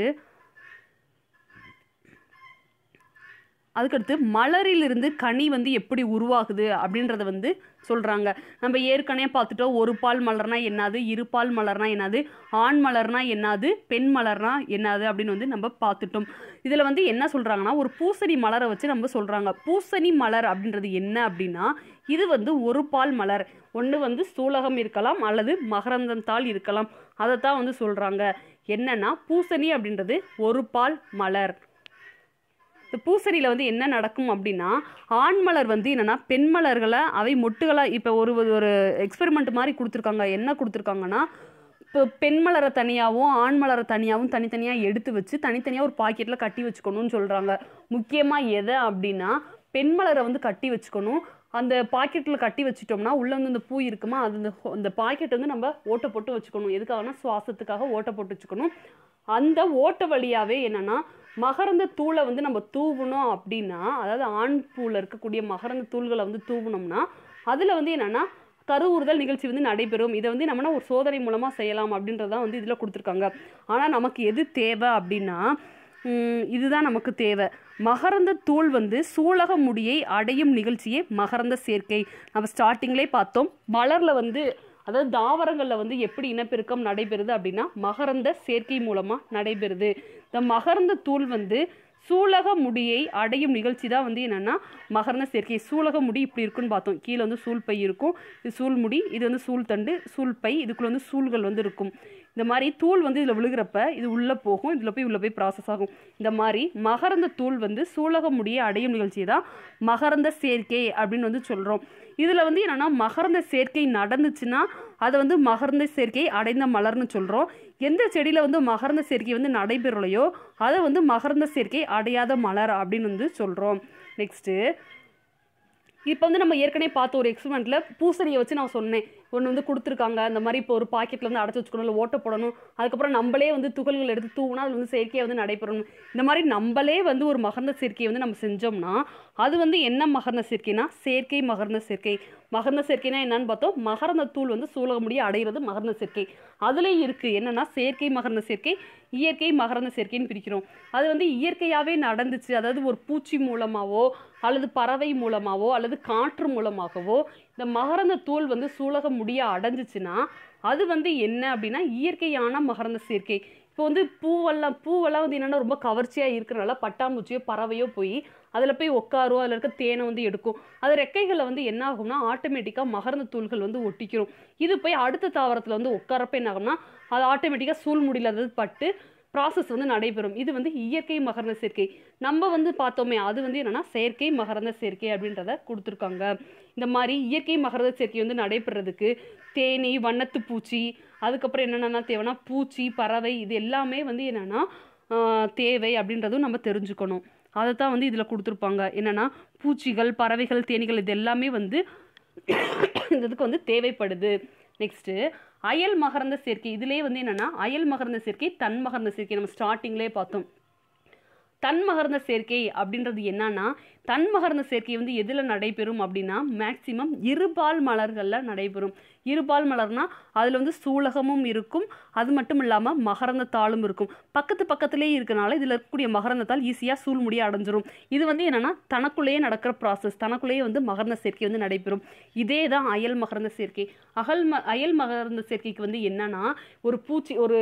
அதுக்கடுத்து மலரிலிருந்து கனி வந்து எப்படி உருவாகுது அப்படின்றத வந்து சொல்கிறாங்க நம்ம ஏற்கனவே பார்த்துட்டோம் ஒரு பால் மலர்னா என்னது இருபால் மலர்னா என்னது ஆண் மலர்னா என்னது பெண் மலர்னா என்னது அப்படின்னு வந்து நம்ம பார்த்துட்டோம் இதில் வந்து என்ன சொல்கிறாங்கன்னா ஒரு பூசணி மலரை வச்சு நம்ம சொல்கிறாங்க பூசணி மலர் அப்படின்றது என்ன அப்படின்னா இது வந்து ஒரு பால் மலர் ஒன்று வந்து சூலகம் இருக்கலாம் அல்லது மகரந்தந்தால் இருக்கலாம் அதை தான் வந்து சொல்கிறாங்க என்னென்னா பூசணி அப்படின்றது ஒரு பால் மலர் இந்த பூசணியில் வந்து என்ன நடக்கும் அப்படின்னா ஆண் மலர் வந்து என்னென்னா பெண் மலர்களை அவை மொட்டுகளாக இப்போ ஒரு ஒரு எக்ஸ்பெரிமெண்ட் மாதிரி கொடுத்துருக்காங்க என்ன கொடுத்துருக்காங்கன்னா இப்போ பெண் மலரை தனியாகவும் ஆண் மலரை தனியாகவும் தனித்தனியாக எடுத்து வச்சு தனித்தனியாக ஒரு பாக்கெட்டில் கட்டி வச்சுக்கணும்னு சொல்கிறாங்க முக்கியமாக எதை அப்படின்னா பெண் மலரை வந்து கட்டி வச்சுக்கணும் அந்த பாக்கெட்டில் கட்டி வச்சுட்டோம்னா உள்ளே வந்து இந்த பூ இருக்குமா அது அந்த பாக்கெட் வந்து நம்ம ஓட்டை போட்டு வச்சுக்கணும் எதுக்காகனா சுவாசத்துக்காக ஓட்டை போட்டு வச்சுக்கணும் அந்த ஓட்டை வழியாகவே என்னென்னா மகரந்த தூளை வந்து நம்ம தூவணும் அப்படின்னா அதாவது ஆண் பூவில் இருக்கக்கூடிய மகரந்த தூள்களை வந்து தூவினோம்னா அதில் வந்து என்னென்னா கருவுறுதல் நிகழ்ச்சி வந்து நடைபெறும் இதை வந்து நம்மனா ஒரு சோதனை மூலமாக செய்யலாம் அப்படின்றதான் வந்து இதில் கொடுத்துருக்காங்க ஆனால் நமக்கு எது தேவை அப்படின்னா இதுதான் நமக்கு தேவை மகரந்த தூள் வந்து சூலக முடியை அடையும் நிகழ்ச்சியே மகரந்த சேர்க்கை நம்ம ஸ்டார்டிங்லேயே பார்த்தோம் மலரில் வந்து அதாவது தாவரங்களில் வந்து எப்படி இனப்பெருக்கம் நடைபெறுது அப்படின்னா மகரந்த சேர்க்கை மூலமாக நடைபெறுது இந்த மகரந்த தூள் வந்து சூலக முடியை அடையும் நிகழ்ச்சி தான் வந்து என்னென்னா மகரந்த சேர்க்கை சூலக முடி இப்படி இருக்குன்னு பார்த்தோம் கீழே வந்து சூழ் பை இருக்கும் இது சூழ் முடி இது வந்து சூழ் தண்டு சூழ் பை இதுக்குள்ளே வந்து சூழ்கள் வந்து இருக்கும் இந்த மாதிரி தூள் வந்து இதில் விழுகிறப்ப இது உள்ளே போகும் இதில் போய் உள்ளே போய் ப்ராசஸ் ஆகும் இந்த மாதிரி மகரந்த தூள் வந்து சூலக முடியை அடையும் நிகழ்ச்சி தான் மகரந்த சேர்க்கை அப்படின்னு வந்து சொல்கிறோம் இதில் வந்து என்னென்னா மகர்ந்த சேர்க்கை நடந்துச்சுன்னா அதை வந்து மகர்ந்த சேர்க்கை அடைந்த மலர்னு சொல்கிறோம் எந்த செடியில் வந்து மகர்ந்த சேர்க்கை வந்து நடைபெறலையோ அதை வந்து மகர்ந்த சேர்க்கை அடையாத மலர் அப்படின்னு வந்து சொல்கிறோம் நெக்ஸ்ட்டு இப்போ வந்து நம்ம ஏற்கனவே பார்த்த ஒரு எக்ஸ்பெரிமெண்ட்டில் பூசணியை வச்சு நான் சொன்னேன் ஒன்று வந்து கொடுத்துருக்காங்க அந்த மாதிரி இப்போ ஒரு பாக்கெட்டில் வந்து அடைச்சி வச்சுக்கணும் இல்லை ஓட்ட போடணும் அதுக்கப்புறம் நம்மளே வந்து துகள்கள் எடுத்து தூவினா அது வந்து செயற்கையாக வந்து நடைபெறணும் இந்த மாதிரி நம்மளே வந்து ஒரு மகர்ந்த சேர்க்கையை வந்து நம்ம செஞ்சோம்னா அது வந்து என்ன மகர்ந்த சேர்க்கைனா செயற்கை மகர்ந்த சேர்க்கை மகர்ந்த சேர்க்கைனா என்னன்னு பார்த்தோம் மகர்ந்த தூள் வந்து சூழக முடிய அடைகிறது மகர்ந்த சேர்க்கை அதுலேயும் இருக்குது என்னென்னா செயற்கை மகர்ந்த சேர்க்கை இயற்கை மகரந்த சேர்க்கைன்னு பிரிக்கிறோம் அது வந்து இயற்கையாகவே நடந்துச்சு அதாவது ஒரு பூச்சி மூலமாகவோ அல்லது பறவை மூலமாகவோ அல்லது காற்று மூலமாகவோ இந்த மகரந்த தூள் வந்து சூழக முடிய அடைஞ்சிச்சுன்னா அது வந்து என்ன அப்படின்னா இயற்கையான மகரந்த சேர்க்கை இப்போ வந்து பூவெல்லாம் பூவெல்லாம் வந்து என்னென்னா ரொம்ப கவர்ச்சியாக இருக்கிறனால பட்டாம்பூச்சியோ பறவையோ போய் அதில் போய் உட்காரும் அதில் இருக்க தேனை வந்து எடுக்கும் அது ரெக்கைகளை வந்து என்ன ஆகும்னா ஆட்டோமேட்டிக்காக மகர்ந்த தூள்கள் வந்து ஒட்டிக்கிறோம் இது போய் அடுத்த தாவரத்தில் வந்து உட்காரப்ப என்ன ஆகும்னா அது ஆட்டோமேட்டிக்காக சூழ் முடியல அதாவது பட்டு ப்ராசஸ் வந்து நடைபெறும் இது வந்து இயற்கை மகரந்த சேர்க்கை நம்ம வந்து பார்த்தோமே அது வந்து என்னென்னா செயற்கை மகரந்த சேர்க்கை அப்படின்றத கொடுத்துருக்காங்க இந்த மாதிரி இயற்கை மகரந்த சேர்க்கை வந்து நடைபெறதுக்கு தேனி வண்ணத்து பூச்சி அதுக்கப்புறம் என்னென்னா தேவைன்னா பூச்சி பறவை இது எல்லாமே வந்து என்னென்னா தேவை அப்படின்றதும் நம்ம தெரிஞ்சுக்கணும் அதை தான் வந்து இதில் கொடுத்துருப்பாங்க என்னென்னா பூச்சிகள் பறவைகள் தேனிகள் இது எல்லாமே வந்து *coughs* இந்த இதுக்கு வந்து தேவைப்படுது நெக்ஸ்ட்டு அயல் மகரந்த சேர்க்கை இதிலே வந்து என்னென்னா அயல் மகர்ந்த சேர்க்கை தன் மகர்ந்த சேர்க்கை நம்ம ஸ்டார்டிங்லேயே பார்த்தோம் தன் மகர்ந்த சேர்க்கை அப்படின்றது என்னன்னா தன்மகர்ந்த சேர்க்கை வந்து எதில் நடைபெறும் அப்படின்னா மேக்சிமம் இருபால் மலர்களில் நடைபெறும் இருபால் மலர்னால் அதில் வந்து சூலகமும் இருக்கும் அது மட்டும் இல்லாமல் தாளும் இருக்கும் பக்கத்து பக்கத்துலேயே இருக்கனால இதில் இருக்கக்கூடிய மகரந்தத்தால் ஈஸியாக சூழ்முடியை அடைஞ்சிரும் இது வந்து என்னென்னா தனக்குள்ளேயே நடக்கிற ப்ராசஸ் தனக்குள்ளேயே வந்து மகரந்த சேர்க்கை வந்து நடைபெறும் இதே தான் அயல் மகரந்த சேர்க்கை அகல் ம அயல் மகரந்த சேர்க்கைக்கு வந்து என்னென்னா ஒரு பூச்சி ஒரு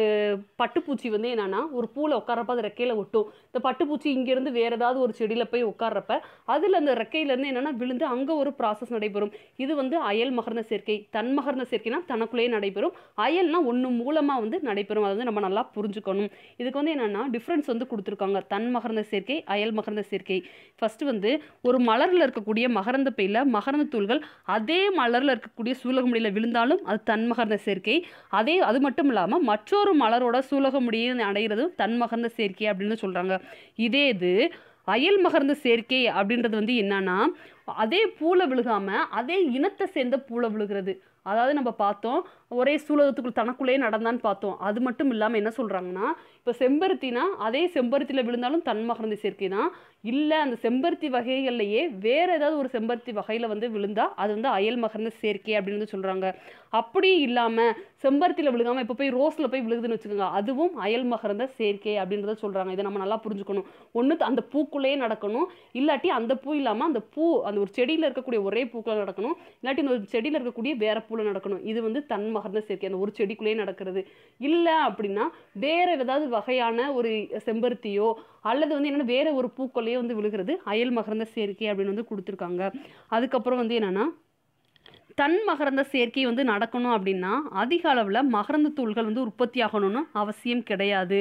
பட்டுப்பூச்சி வந்து என்னென்னா ஒரு பூவில் உட்காரப்ப அது ரெக்கையில் ஒட்டும் இந்த பட்டுப்பூச்சி இங்கேருந்து வேறு ஏதாவது ஒரு செடியில் போய் உட்காரப்ப அதில் அந்த ரெக்கையிலேருந்து என்னென்னா விழுந்து அங்கே ஒரு ப்ராசஸ் நடைபெறும் இது வந்து அயல் மகர்ந்த சேர்க்கை தன் மகர்ந்த சேர்க்கைனா தனக்குள்ளேயே நடைபெறும் அயல்னா ஒன்று மூலமாக வந்து நடைபெறும் அதை வந்து நம்ம நல்லா புரிஞ்சுக்கணும் இதுக்கு வந்து என்னென்னா டிஃப்ரென்ஸ் வந்து கொடுத்துருக்காங்க தன் மகர்ந்த சேர்க்கை அயல் மகர்ந்த சேர்க்கை ஃபஸ்ட்டு வந்து ஒரு மலரில் இருக்கக்கூடிய மகரந்த பையில் மகரந்த தூள்கள் அதே மலரில் இருக்கக்கூடிய சூலகமுடியில் விழுந்தாலும் அது தன் மகர்ந்த சேர்க்கை அதே அது மட்டும் இல்லாமல் மற்றொரு மலரோட சூலகமுடியை அடைகிறதும் தன் மகர்ந்த சேர்க்கை அப்படின்னு சொல்கிறாங்க இதே இது அயல் மகர்ந்த சேர்க்கை அப்படின்றது வந்து என்னன்னா அதே பூவில் விழுகாமல் அதே இனத்தை சேர்ந்த பூவில் விழுகிறது அதாவது நம்ம பார்த்தோம் ஒரே சூலகத்துக்குள் தனக்குள்ளேயே நடந்தான்னு பார்த்தோம் அது மட்டும் இல்லாமல் என்ன சொல்கிறாங்கன்னா இப்போ செம்பருத்தினா அதே செம்பருத்தியில் விழுந்தாலும் மகரந்தி சேர்க்கை தான் இல்லை அந்த செம்பருத்தி வகைகள்லையே வேறு ஏதாவது ஒரு செம்பருத்தி வகையில் வந்து விழுந்தால் அது வந்து அயல் மகர்ந்த சேர்க்கை அப்படின்னு வந்து சொல்கிறாங்க அப்படியும் இல்லாமல் செம்பருத்தியில் விழுகாமல் இப்போ போய் ரோஸில் போய் விழுகுதுன்னு வச்சுக்கோங்க அதுவும் அயல் மகர்ந்த சேர்க்கை அப்படின்றத சொல்கிறாங்க இதை நம்ம நல்லா புரிஞ்சுக்கணும் ஒன்று அந்த பூக்குள்ளேயே நடக்கணும் இல்லாட்டி அந்த பூ இல்லாமல் அந்த பூ அந்த அந்த ஒரு செடியில் இருக்கக்கூடிய ஒரே பூக்கள் நடக்கணும் இல்லாட்டி இந்த ஒரு செடியில் இருக்கக்கூடிய வேற பூவில் நடக்கணும் இது வந்து தன் மகர்ந்த சேர்க்கை அந்த ஒரு செடிக்குள்ளேயே நடக்கிறது இல்லை அப்படின்னா வேற ஏதாவது வகையான ஒரு செம்பருத்தியோ அல்லது வந்து என்னென்னா வேற ஒரு பூக்களையோ வந்து விழுகிறது அயல் மகர்ந்த சேர்க்கை அப்படின்னு வந்து கொடுத்துருக்காங்க அதுக்கப்புறம் வந்து என்னென்னா தன் மகரந்த சேர்க்கை வந்து நடக்கணும் அப்படின்னா அதிக அளவில் மகரந்த தூள்கள் வந்து உற்பத்தி ஆகணும்னு அவசியம் கிடையாது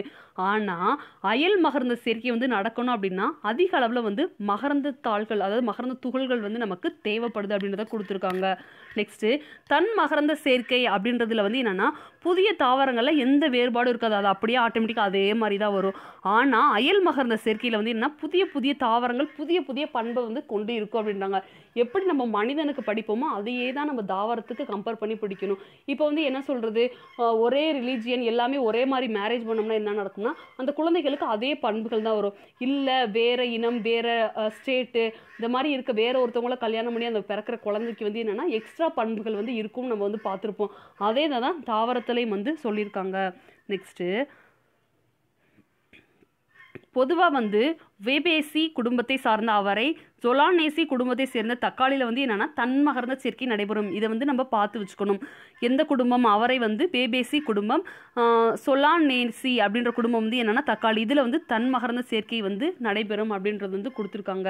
ஆனால் அயல் மகர்ந்த சேர்க்கை வந்து நடக்கணும் அப்படின்னா அதிக அளவில் வந்து மகர்ந்த தாள்கள் அதாவது மகர்ந்த துகள்கள் வந்து நமக்கு தேவைப்படுது அப்படின்றத கொடுத்துருக்காங்க நெக்ஸ்ட்டு தன் மகரந்த சேர்க்கை அப்படின்றதுல வந்து என்னென்னா புதிய தாவரங்களில் எந்த வேறுபாடும் இருக்காது அது அப்படியே ஆட்டோமேட்டிக்காக அதே மாதிரி தான் வரும் ஆனால் அயல் மகர்ந்த சேர்க்கையில் வந்து என்னென்னா புதிய புதிய தாவரங்கள் புதிய புதிய பண்பை வந்து கொண்டு இருக்கும் அப்படின்றாங்க எப்படி நம்ம மனிதனுக்கு படிப்போமோ அதையே தான் நம்ம தாவரத்துக்கு கம்பேர் பண்ணி பிடிக்கணும் இப்போ வந்து என்ன சொல்கிறது ஒரே ரிலீஜியன் எல்லாமே ஒரே மாதிரி மேரேஜ் பண்ணோம்னா என்ன நடக்கும் பார்த்தோம்னா அந்த குழந்தைகளுக்கு அதே பண்புகள் தான் வரும் இல்லை வேறு இனம் வேறு ஸ்டேட்டு இந்த மாதிரி இருக்க வேறு ஒருத்தவங்கள கல்யாணம் பண்ணி அந்த பிறக்கிற குழந்தைக்கு வந்து என்னென்னா எக்ஸ்ட்ரா பண்புகள் வந்து இருக்கும் நம்ம வந்து பார்த்துருப்போம் அதே தான் தாவரத்துலேயும் வந்து சொல்லியிருக்காங்க நெக்ஸ்ட்டு பொதுவாக வந்து வேபேசி குடும்பத்தை சார்ந்த அவரை சொலானேசி குடும்பத்தை சேர்ந்த தக்காளியில் வந்து என்னென்னா தன்மகர்ந்த சேர்க்கை நடைபெறும் இதை வந்து நம்ம பார்த்து வச்சுக்கணும் எந்த குடும்பம் அவரை வந்து பேபேசி குடும்பம் சொலானேசி அப்படின்ற குடும்பம் வந்து என்னென்னா தக்காளி இதில் வந்து தன்மகர்ந்த சேர்க்கை வந்து நடைபெறும் அப்படின்றது வந்து கொடுத்துருக்காங்க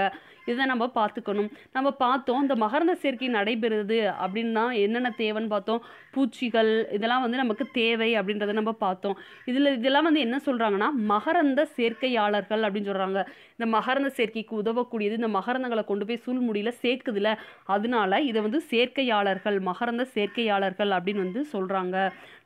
இதை நம்ம பார்த்துக்கணும் நம்ம பார்த்தோம் இந்த மகர்ந்த சேர்க்கை நடைபெறுது அப்படின்னா என்னென்ன தேவைன்னு பார்த்தோம் பூச்சிகள் இதெல்லாம் வந்து நமக்கு தேவை அப்படின்றத நம்ம பார்த்தோம் இதில் இதெல்லாம் வந்து என்ன சொல்கிறாங்கன்னா மகரந்த சேர்க்கையாளர்கள் அப்படின்னு சொல்கிறாங்க இந்த மகரண சேர்க்கைக்கு உதவக்கூடியது இந்த மகரணங்களை கொண்டு போய் சூழ்முடியில் சேர்க்குதுல அதனால இதை வந்து சேர்க்கையாளர்கள் மகரந்த சேர்க்கையாளர்கள் அப்படின்னு வந்து சொல்கிறாங்க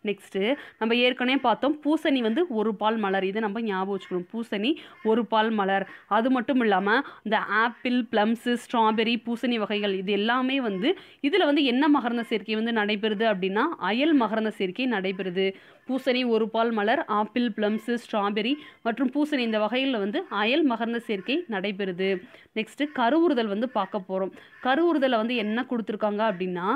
நெக்ஸ்ட்டு நம்ம ஏற்கனவே பார்த்தோம் பூசணி வந்து ஒரு பால் மலர் இது நம்ம ஞாபகம் வச்சுக்கணும் பூசணி ஒரு பால் மலர் அது மட்டும் இல்லாமல் இந்த ஆப்பிள் ப்ளம்ஸு ஸ்ட்ராபெரி பூசணி வகைகள் இது எல்லாமே வந்து இதில் வந்து என்ன மகரந்த சேர்க்கை வந்து நடைபெறுது அப்படின்னா அயல் மகரந்த சேர்க்கை நடைபெறுது பூசணி ஒரு பால் மலர் ஆப்பிள் ப்ளம்ஸு ஸ்ட்ராபெரி மற்றும் பூசணி இந்த வகைகளில் வந்து அயல் மகர்ந்த சேர்க்கை நடைபெறுது நெக்ஸ்ட்டு கருவுறுதல் வந்து பார்க்க போகிறோம் கருவுறுதலை வந்து என்ன கொடுத்துருக்காங்க அப்படின்னா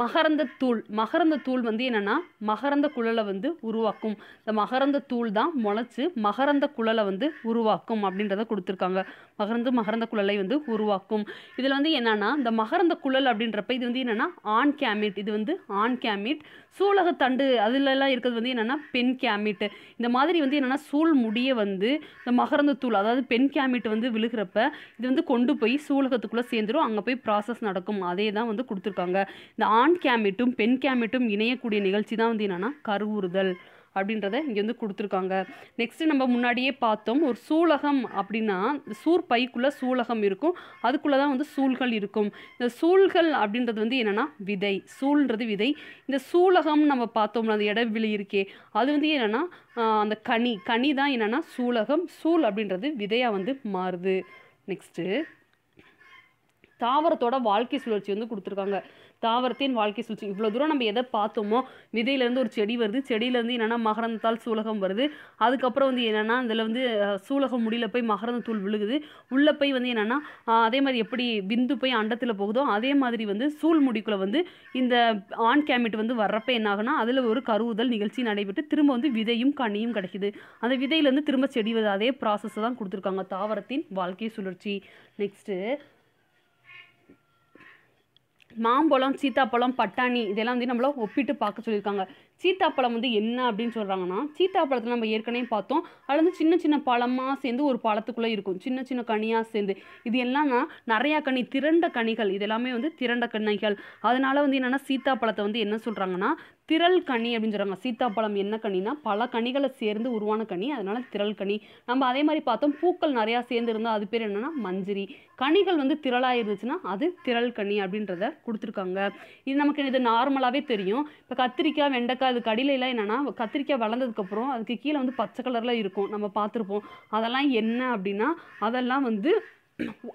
மகரந்த தூள் மகரந்த தூள் வந்து என்னென்னா மகரந்த குழலை வந்து உருவாக்கும் இந்த மகரந்த தூள் தான் முளைச்சி மகரந்த குழலை வந்து உருவாக்கும் அப்படின்றத கொடுத்துருக்காங்க மகரந்து மகரந்த குழலை வந்து உருவாக்கும் இதில் வந்து என்னென்னா இந்த மகரந்த குழல் அப்படின்றப்ப இது வந்து என்னென்னா ஆண் கேமிட் இது வந்து ஆண் கேமிட் சூலகத்தண்டு அதிலெல்லாம் இருக்கிறது வந்து என்னென்னா பெண் கேமிட்டு இந்த மாதிரி வந்து என்னென்னா சூழ் முடிய வந்து இந்த மகரந்த தூள் அதாவது பெண் கேமிட் வந்து விழுகிறப்ப இது வந்து கொண்டு போய் சூலகத்துக்குள்ளே சேர்ந்துடும் அங்கே போய் ப்ராசஸ் நடக்கும் அதே தான் வந்து கொடுத்துருக்காங்க இந்த ஆண் கேமிட்டும் பெண் கேமிட்டும் இணையக்கூடிய நிகழ்ச்சி தான் வந்து என்னென்னா கருவுறுதல் அப்படின்றத இங்கே வந்து கொடுத்துருக்காங்க நெக்ஸ்ட்டு நம்ம முன்னாடியே பார்த்தோம் ஒரு சூலகம் அப்படின்னா சூர் பைக்குள்ளே சூலகம் இருக்கும் அதுக்குள்ளே தான் வந்து சூழ்கள் இருக்கும் இந்த சூழ்கள் அப்படின்றது வந்து என்னென்னா விதை சூழ்ன்றது விதை இந்த சூலகம் நம்ம பார்த்தோம் அந்த இடவெளி இருக்கே அது வந்து என்னென்னா அந்த கனி கனி தான் என்னென்னா சூலகம் சூழ் அப்படின்றது விதையாக வந்து மாறுது நெக்ஸ்ட்டு தாவரத்தோட வாழ்க்கை சுழற்சி வந்து கொடுத்துருக்காங்க தாவரத்தின் வாழ்க்கை சுழற்சி இவ்வளோ தூரம் நம்ம எதை பார்த்தோமோ விதையிலேருந்து ஒரு செடி வருது செடியிலேருந்து என்னென்னா மகரந்தத்தால் சூலகம் வருது அதுக்கப்புறம் வந்து என்னென்னா அதில் வந்து சூலகம் முடியில் போய் தூள் விழுகுது உள்ளே போய் வந்து என்னென்னா அதே மாதிரி எப்படி பிந்து போய் அண்டத்தில் போகுதோ அதே மாதிரி வந்து சூழ் முடிக்குள்ள வந்து இந்த ஆண் கேமிட் வந்து வர்றப்ப என்ன ஆகுனா அதில் ஒரு கருவுதல் நிகழ்ச்சி நடைபெற்று திரும்ப வந்து விதையும் கண்ணியும் கிடைக்குது அந்த விதையிலேருந்து திரும்ப செடி வருது அதே ப்ராசஸ் தான் கொடுத்துருக்காங்க தாவரத்தின் வாழ்க்கை சுழற்சி நெக்ஸ்ட்டு மாம்பழம் சீத்தாப்பழம் பட்டாணி இதெல்லாம் வந்து நம்மள ஒப்பிட்டு பார்க்க சொல்லியிருக்காங்க சீத்தாப்பழம் வந்து என்ன அப்படின்னு சொல்கிறாங்கன்னா சீத்தாப்பழத்தில் நம்ம ஏற்கனவே பார்த்தோம் அதில் வந்து சின்ன சின்ன பழமாக சேர்ந்து ஒரு பழத்துக்குள்ளே இருக்கும் சின்ன சின்ன கனியாக சேர்ந்து இது எல்லாம்னா நிறையா கனி திரண்ட கனிகள் இது எல்லாமே வந்து திரண்ட கனிகள் அதனால் வந்து என்னென்னா சீத்தாப்பழத்தை வந்து என்ன சொல்கிறாங்கன்னா திரள் கனி அப்படின்னு சொல்கிறாங்க சீத்தாப்பழம் என்ன கனினா பல கனிகளை சேர்ந்து உருவான கனி அதனால் திரள் கனி நம்ம அதே மாதிரி பார்த்தோம் பூக்கள் நிறையா சேர்ந்து இருந்தால் அது பேர் என்னென்னா மஞ்சரி கனிகள் வந்து திரளாக இருந்துச்சுன்னா அது திரள் கனி அப்படின்றத கொடுத்துருக்காங்க இது நமக்கு இது நார்மலாகவே தெரியும் இப்போ கத்திரிக்காய் வெண்டைக்காய் அதுக்கு அடியிலலாம் என்னென்னா கத்திரிக்காய் வளர்ந்ததுக்கப்புறம் அதுக்கு கீழே வந்து பச்சை கலரில் இருக்கும் நம்ம பார்த்துருப்போம் அதெல்லாம் என்ன அப்படின்னா அதெல்லாம் வந்து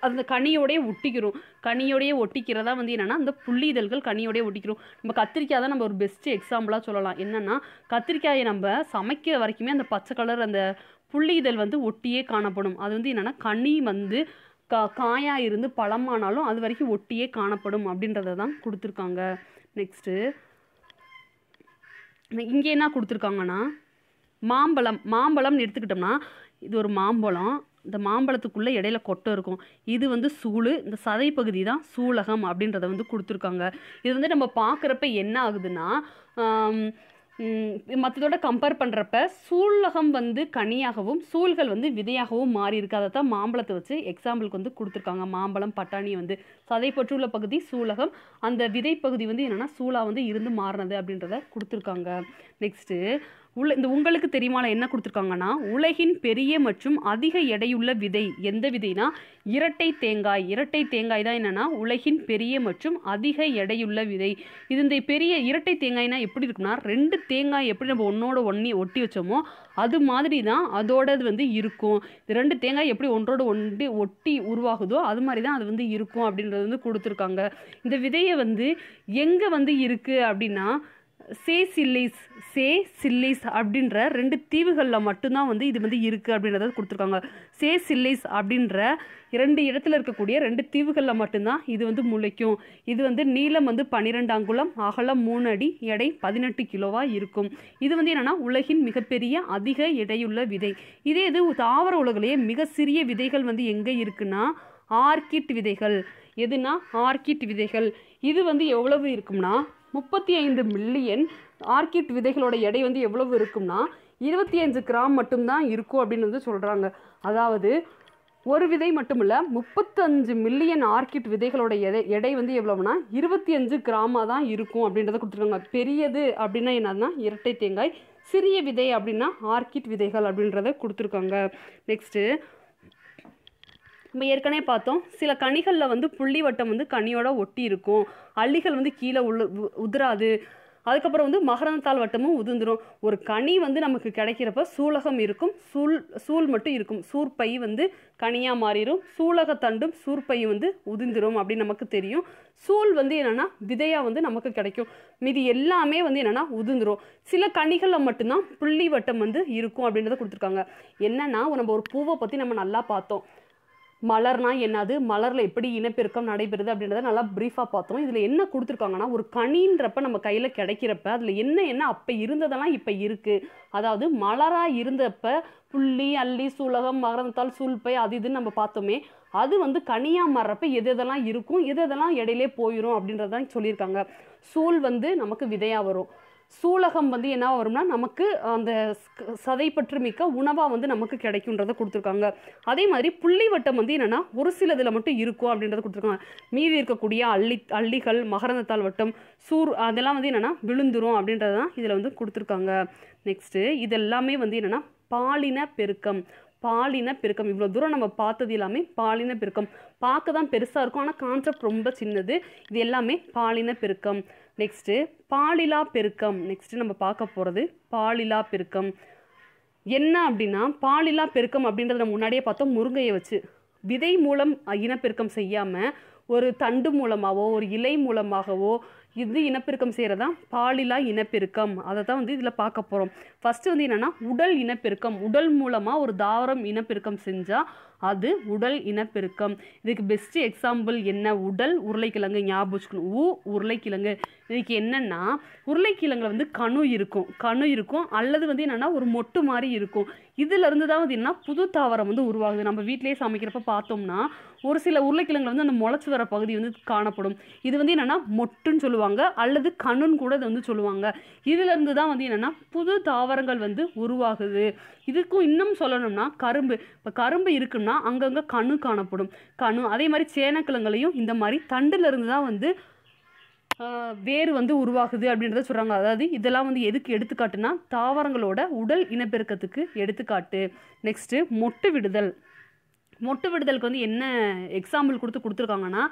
அந்த கனியோடய ஒட்டிக்கிறோம் கனியோடய ஒட்டிக்கிறதா வந்து என்னென்னா அந்த புள்ளி இதழ்கள் கனியோடய ஒட்டிக்கிறோம் நம்ம கத்திரிக்காய் தான் நம்ம ஒரு பெஸ்ட்டு எக்ஸாம்பிளாக சொல்லலாம் என்னென்னா கத்திரிக்காயை நம்ம சமைக்கிற வரைக்குமே அந்த பச்சை கலர் அந்த புள்ளி இதழ் வந்து ஒட்டியே காணப்படும் அது வந்து என்னென்னா கனி வந்து கா காயாக இருந்து பழமானாலும் அது வரைக்கும் ஒட்டியே காணப்படும் அப்படின்றத தான் கொடுத்துருக்காங்க நெக்ஸ்ட்டு இங்கே என்ன கொடுத்துருக்காங்கன்னா மாம்பழம் மாம்பழம்னு எடுத்துக்கிட்டோம்னா இது ஒரு மாம்பழம் இந்த மாம்பழத்துக்குள்ளே இடையில கொட்டை இருக்கும் இது வந்து சூளு இந்த சதை பகுதி தான் சூலகம் அப்படின்றத வந்து கொடுத்துருக்காங்க இது வந்து நம்ம பார்க்குறப்ப என்ன ஆகுதுன்னா மற்றதோட கம்பேர் பண்ணுறப்ப சூலகம் வந்து கனியாகவும் சூழ்கள் வந்து விதையாகவும் மாறி இருக்காத அதை தான் மாம்பழத்தை வச்சு எக்ஸாம்பிளுக்கு வந்து கொடுத்துருக்காங்க மாம்பழம் பட்டாணி வந்து சதை பற்றுள்ள பகுதி சூலகம் அந்த விதை பகுதி வந்து என்னென்னா சூளா வந்து இருந்து மாறினது அப்படின்றத கொடுத்துருக்காங்க நெக்ஸ்ட்டு உல இந்த உங்களுக்கு தெரியுமால என்ன கொடுத்துருக்காங்கன்னா உலகின் பெரிய மற்றும் அதிக எடையுள்ள விதை எந்த விதைனா இரட்டை தேங்காய் இரட்டை தேங்காய் தான் என்னென்னா உலகின் பெரிய மற்றும் அதிக எடையுள்ள விதை இது இந்த பெரிய இரட்டை தேங்காய்னா எப்படி இருக்குன்னா ரெண்டு தேங்காய் எப்படி நம்ம ஒன்றோட ஒன்றி ஒட்டி வச்சோமோ அது மாதிரி தான் அதோடது வந்து இருக்கும் இந்த ரெண்டு தேங்காய் எப்படி ஒன்றோட ஒன்று ஒட்டி உருவாகுதோ அது மாதிரி தான் அது வந்து இருக்கும் அப்படின்றது வந்து கொடுத்துருக்காங்க இந்த விதையை வந்து எங்கே வந்து இருக்குது அப்படின்னா சே சில்லிஸ் சே சில்லிஸ் அப்படின்ற ரெண்டு தீவுகளில் மட்டும்தான் வந்து இது வந்து இருக்குது அப்படின்றத கொடுத்துருக்காங்க சே சில்லிஸ் அப்படின்ற இரண்டு இடத்துல இருக்கக்கூடிய ரெண்டு தீவுகளில் மட்டும்தான் இது வந்து முளைக்கும் இது வந்து நீளம் வந்து பன்னிரெண்டு அங்குலம் அகலம் மூணு அடி எடை பதினெட்டு கிலோவாக இருக்கும் இது வந்து என்னென்னா உலகின் மிகப்பெரிய அதிக எடையுள்ள விதை இதே இது தாவர உலகிலேயே மிக சிறிய விதைகள் வந்து எங்கே இருக்குன்னா ஆர்கிட் விதைகள் எதுனா ஆர்கிட் விதைகள் இது வந்து எவ்வளவு இருக்கும்னா முப்பத்தி ஐந்து மில்லியன் ஆர்கிட் விதைகளோட எடை வந்து எவ்வளவு இருக்கும்னா இருபத்தி அஞ்சு கிராம் மட்டும்தான் இருக்கும் அப்படின்னு வந்து சொல்கிறாங்க அதாவது ஒரு விதை மட்டுமில்ல முப்பத்தஞ்சு மில்லியன் ஆர்கிட் விதைகளோட எடை எடை வந்து எவ்வளவுனா இருபத்தி அஞ்சு கிராமாக தான் இருக்கும் அப்படின்றத கொடுத்துருக்காங்க பெரியது அப்படின்னா என்னதுன்னா இரட்டை தேங்காய் சிறிய விதை அப்படின்னா ஆர்கிட் விதைகள் அப்படின்றத கொடுத்துருக்காங்க நெக்ஸ்ட்டு நம்ம ஏற்கனவே பார்த்தோம் சில கனிகளில் வந்து புள்ளி வட்டம் வந்து கனியோட ஒட்டி இருக்கும் அள்ளிகள் வந்து கீழே உள்ள உதிராது அதுக்கப்புறம் வந்து மகரந்தால் வட்டமும் உதிர்ந்துடும் ஒரு கனி வந்து நமக்கு கிடைக்கிறப்ப சூலகம் இருக்கும் சூல் சூல் மட்டும் இருக்கும் சூற்பை வந்து கனியாக மாறிடும் சூலகத்தண்டும் சூர்ப்பை வந்து உதிர்ந்துடும் அப்படின்னு நமக்கு தெரியும் சூல் வந்து என்னென்னா விதையாக வந்து நமக்கு கிடைக்கும் மீதி எல்லாமே வந்து என்னென்னா உதிர்ந்துடும் சில கனிகளில் மட்டும்தான் புள்ளி வட்டம் வந்து இருக்கும் அப்படின்றத கொடுத்துருக்காங்க என்னென்னா நம்ம ஒரு பூவை பற்றி நம்ம நல்லா பார்த்தோம் மலர்னா என்னது மலரில் எப்படி இனப்பெருக்கம் நடைபெறுது அப்படின்றத நல்லா ப்ரீஃபாக பார்த்தோம் இதில் என்ன கொடுத்துருக்காங்கன்னா ஒரு கனின்றப்ப நம்ம கையில் கிடைக்கிறப்ப அதில் என்ன என்ன அப்போ இருந்ததெல்லாம் இப்போ இருக்குது அதாவது மலராக இருந்தப்ப புள்ளி அள்ளி சுலகம் மகரந்தால் சூழ்பை அது இதுன்னு நம்ம பார்த்தோமே அது வந்து கனியாக மாறுறப்ப எது எதெல்லாம் இருக்கும் எது எதெல்லாம் இடையிலே போயிடும் அப்படின்றதான் சொல்லியிருக்காங்க சூழ் வந்து நமக்கு விதையாக வரும் சூலகம் வந்து என்ன வரும்னா நமக்கு அந்த சதைப்பற்று மிக்க உணவாக வந்து நமக்கு கிடைக்குன்றதை கொடுத்துருக்காங்க அதே மாதிரி புள்ளி வட்டம் வந்து என்னென்னா ஒரு சிலதில் மட்டும் இருக்கும் அப்படின்றத கொடுத்துருக்காங்க மீதி இருக்கக்கூடிய அள்ளி அள்ளிகள் மகரந்தத்தால் வட்டம் சூர் அதெல்லாம் வந்து என்னென்னா விழுந்துரும் அப்படின்றது தான் இதில் வந்து கொடுத்துருக்காங்க நெக்ஸ்ட்டு இதெல்லாமே வந்து என்னென்னா பாலின பெருக்கம் பாலின பெருக்கம் இவ்வளோ தூரம் நம்ம பார்த்தது எல்லாமே பாலின பெருக்கம் பார்க்க தான் பெருசாக இருக்கும் ஆனால் கான்செப்ட் ரொம்ப சின்னது இது எல்லாமே பாலின பெருக்கம் நெக்ஸ்ட்டு பாலிலா பெருக்கம் நெக்ஸ்ட்டு நம்ம பார்க்க போகிறது பாலிலா பெருக்கம் என்ன அப்படின்னா பாலிலா பெருக்கம் அப்படின்றத நம்ம முன்னாடியே பார்த்தோம் முருங்கையை வச்சு விதை மூலம் இனப்பெருக்கம் செய்யாமல் ஒரு தண்டு மூலமாகவோ ஒரு இலை மூலமாகவோ இது இனப்பெருக்கம் செய்கிறதா பாலிலா இனப்பெருக்கம் அதை தான் வந்து இதில் பார்க்க போகிறோம் ஃபஸ்ட்டு வந்து என்னென்னா உடல் இனப்பெருக்கம் உடல் மூலமாக ஒரு தாவரம் இனப்பெருக்கம் செஞ்சால் அது உடல் இனப்பெருக்கம் இதுக்கு பெஸ்ட்டு எக்ஸாம்பிள் என்ன உடல் உருளைக்கிழங்கு ஞாபகம் வச்சுக்கணும் ஊ உருளைக்கிழங்கு இதுக்கு என்னென்னா உருளைக்கிழங்குல வந்து கணு இருக்கும் கணு இருக்கும் அல்லது வந்து என்னென்னா ஒரு மொட்டு மாதிரி இருக்கும் இதிலிருந்து தான் வந்து என்னென்னா புது தாவரம் வந்து உருவாகுது நம்ம வீட்டிலேயே சமைக்கிறப்ப பார்த்தோம்னா ஒரு சில உருளைக்கிழங்கு வந்து அந்த முளைச்சி வர பகுதி வந்து காணப்படும் இது வந்து என்னென்னா மொட்டுன்னு சொல்லுவாங்க அல்லது கணுன்னு கூட இதை வந்து சொல்லுவாங்க இதிலிருந்து தான் வந்து என்னென்னா புது தாவரங்கள் வந்து உருவாகுது இதுக்கும் இன்னும் சொல்லணும்னா கரும்பு இப்போ கரும்பு இருக்குன்னா அங்கங்கே கணு காணப்படும் கணு அதே மாதிரி சேனக்கிழங்குலையும் இந்த மாதிரி தண்டுலேருந்து தான் வந்து வேர் வந்து உருவாகுது அப்படின்றத சொல்கிறாங்க அதாவது இதெல்லாம் வந்து எதுக்கு எடுத்துக்காட்டுனா தாவரங்களோட உடல் இனப்பெருக்கத்துக்கு எடுத்துக்காட்டு நெக்ஸ்ட்டு மொட்டு விடுதல் மொட்டு விடுதலுக்கு வந்து என்ன எக்ஸாம்பிள் கொடுத்து கொடுத்துருக்காங்கன்னா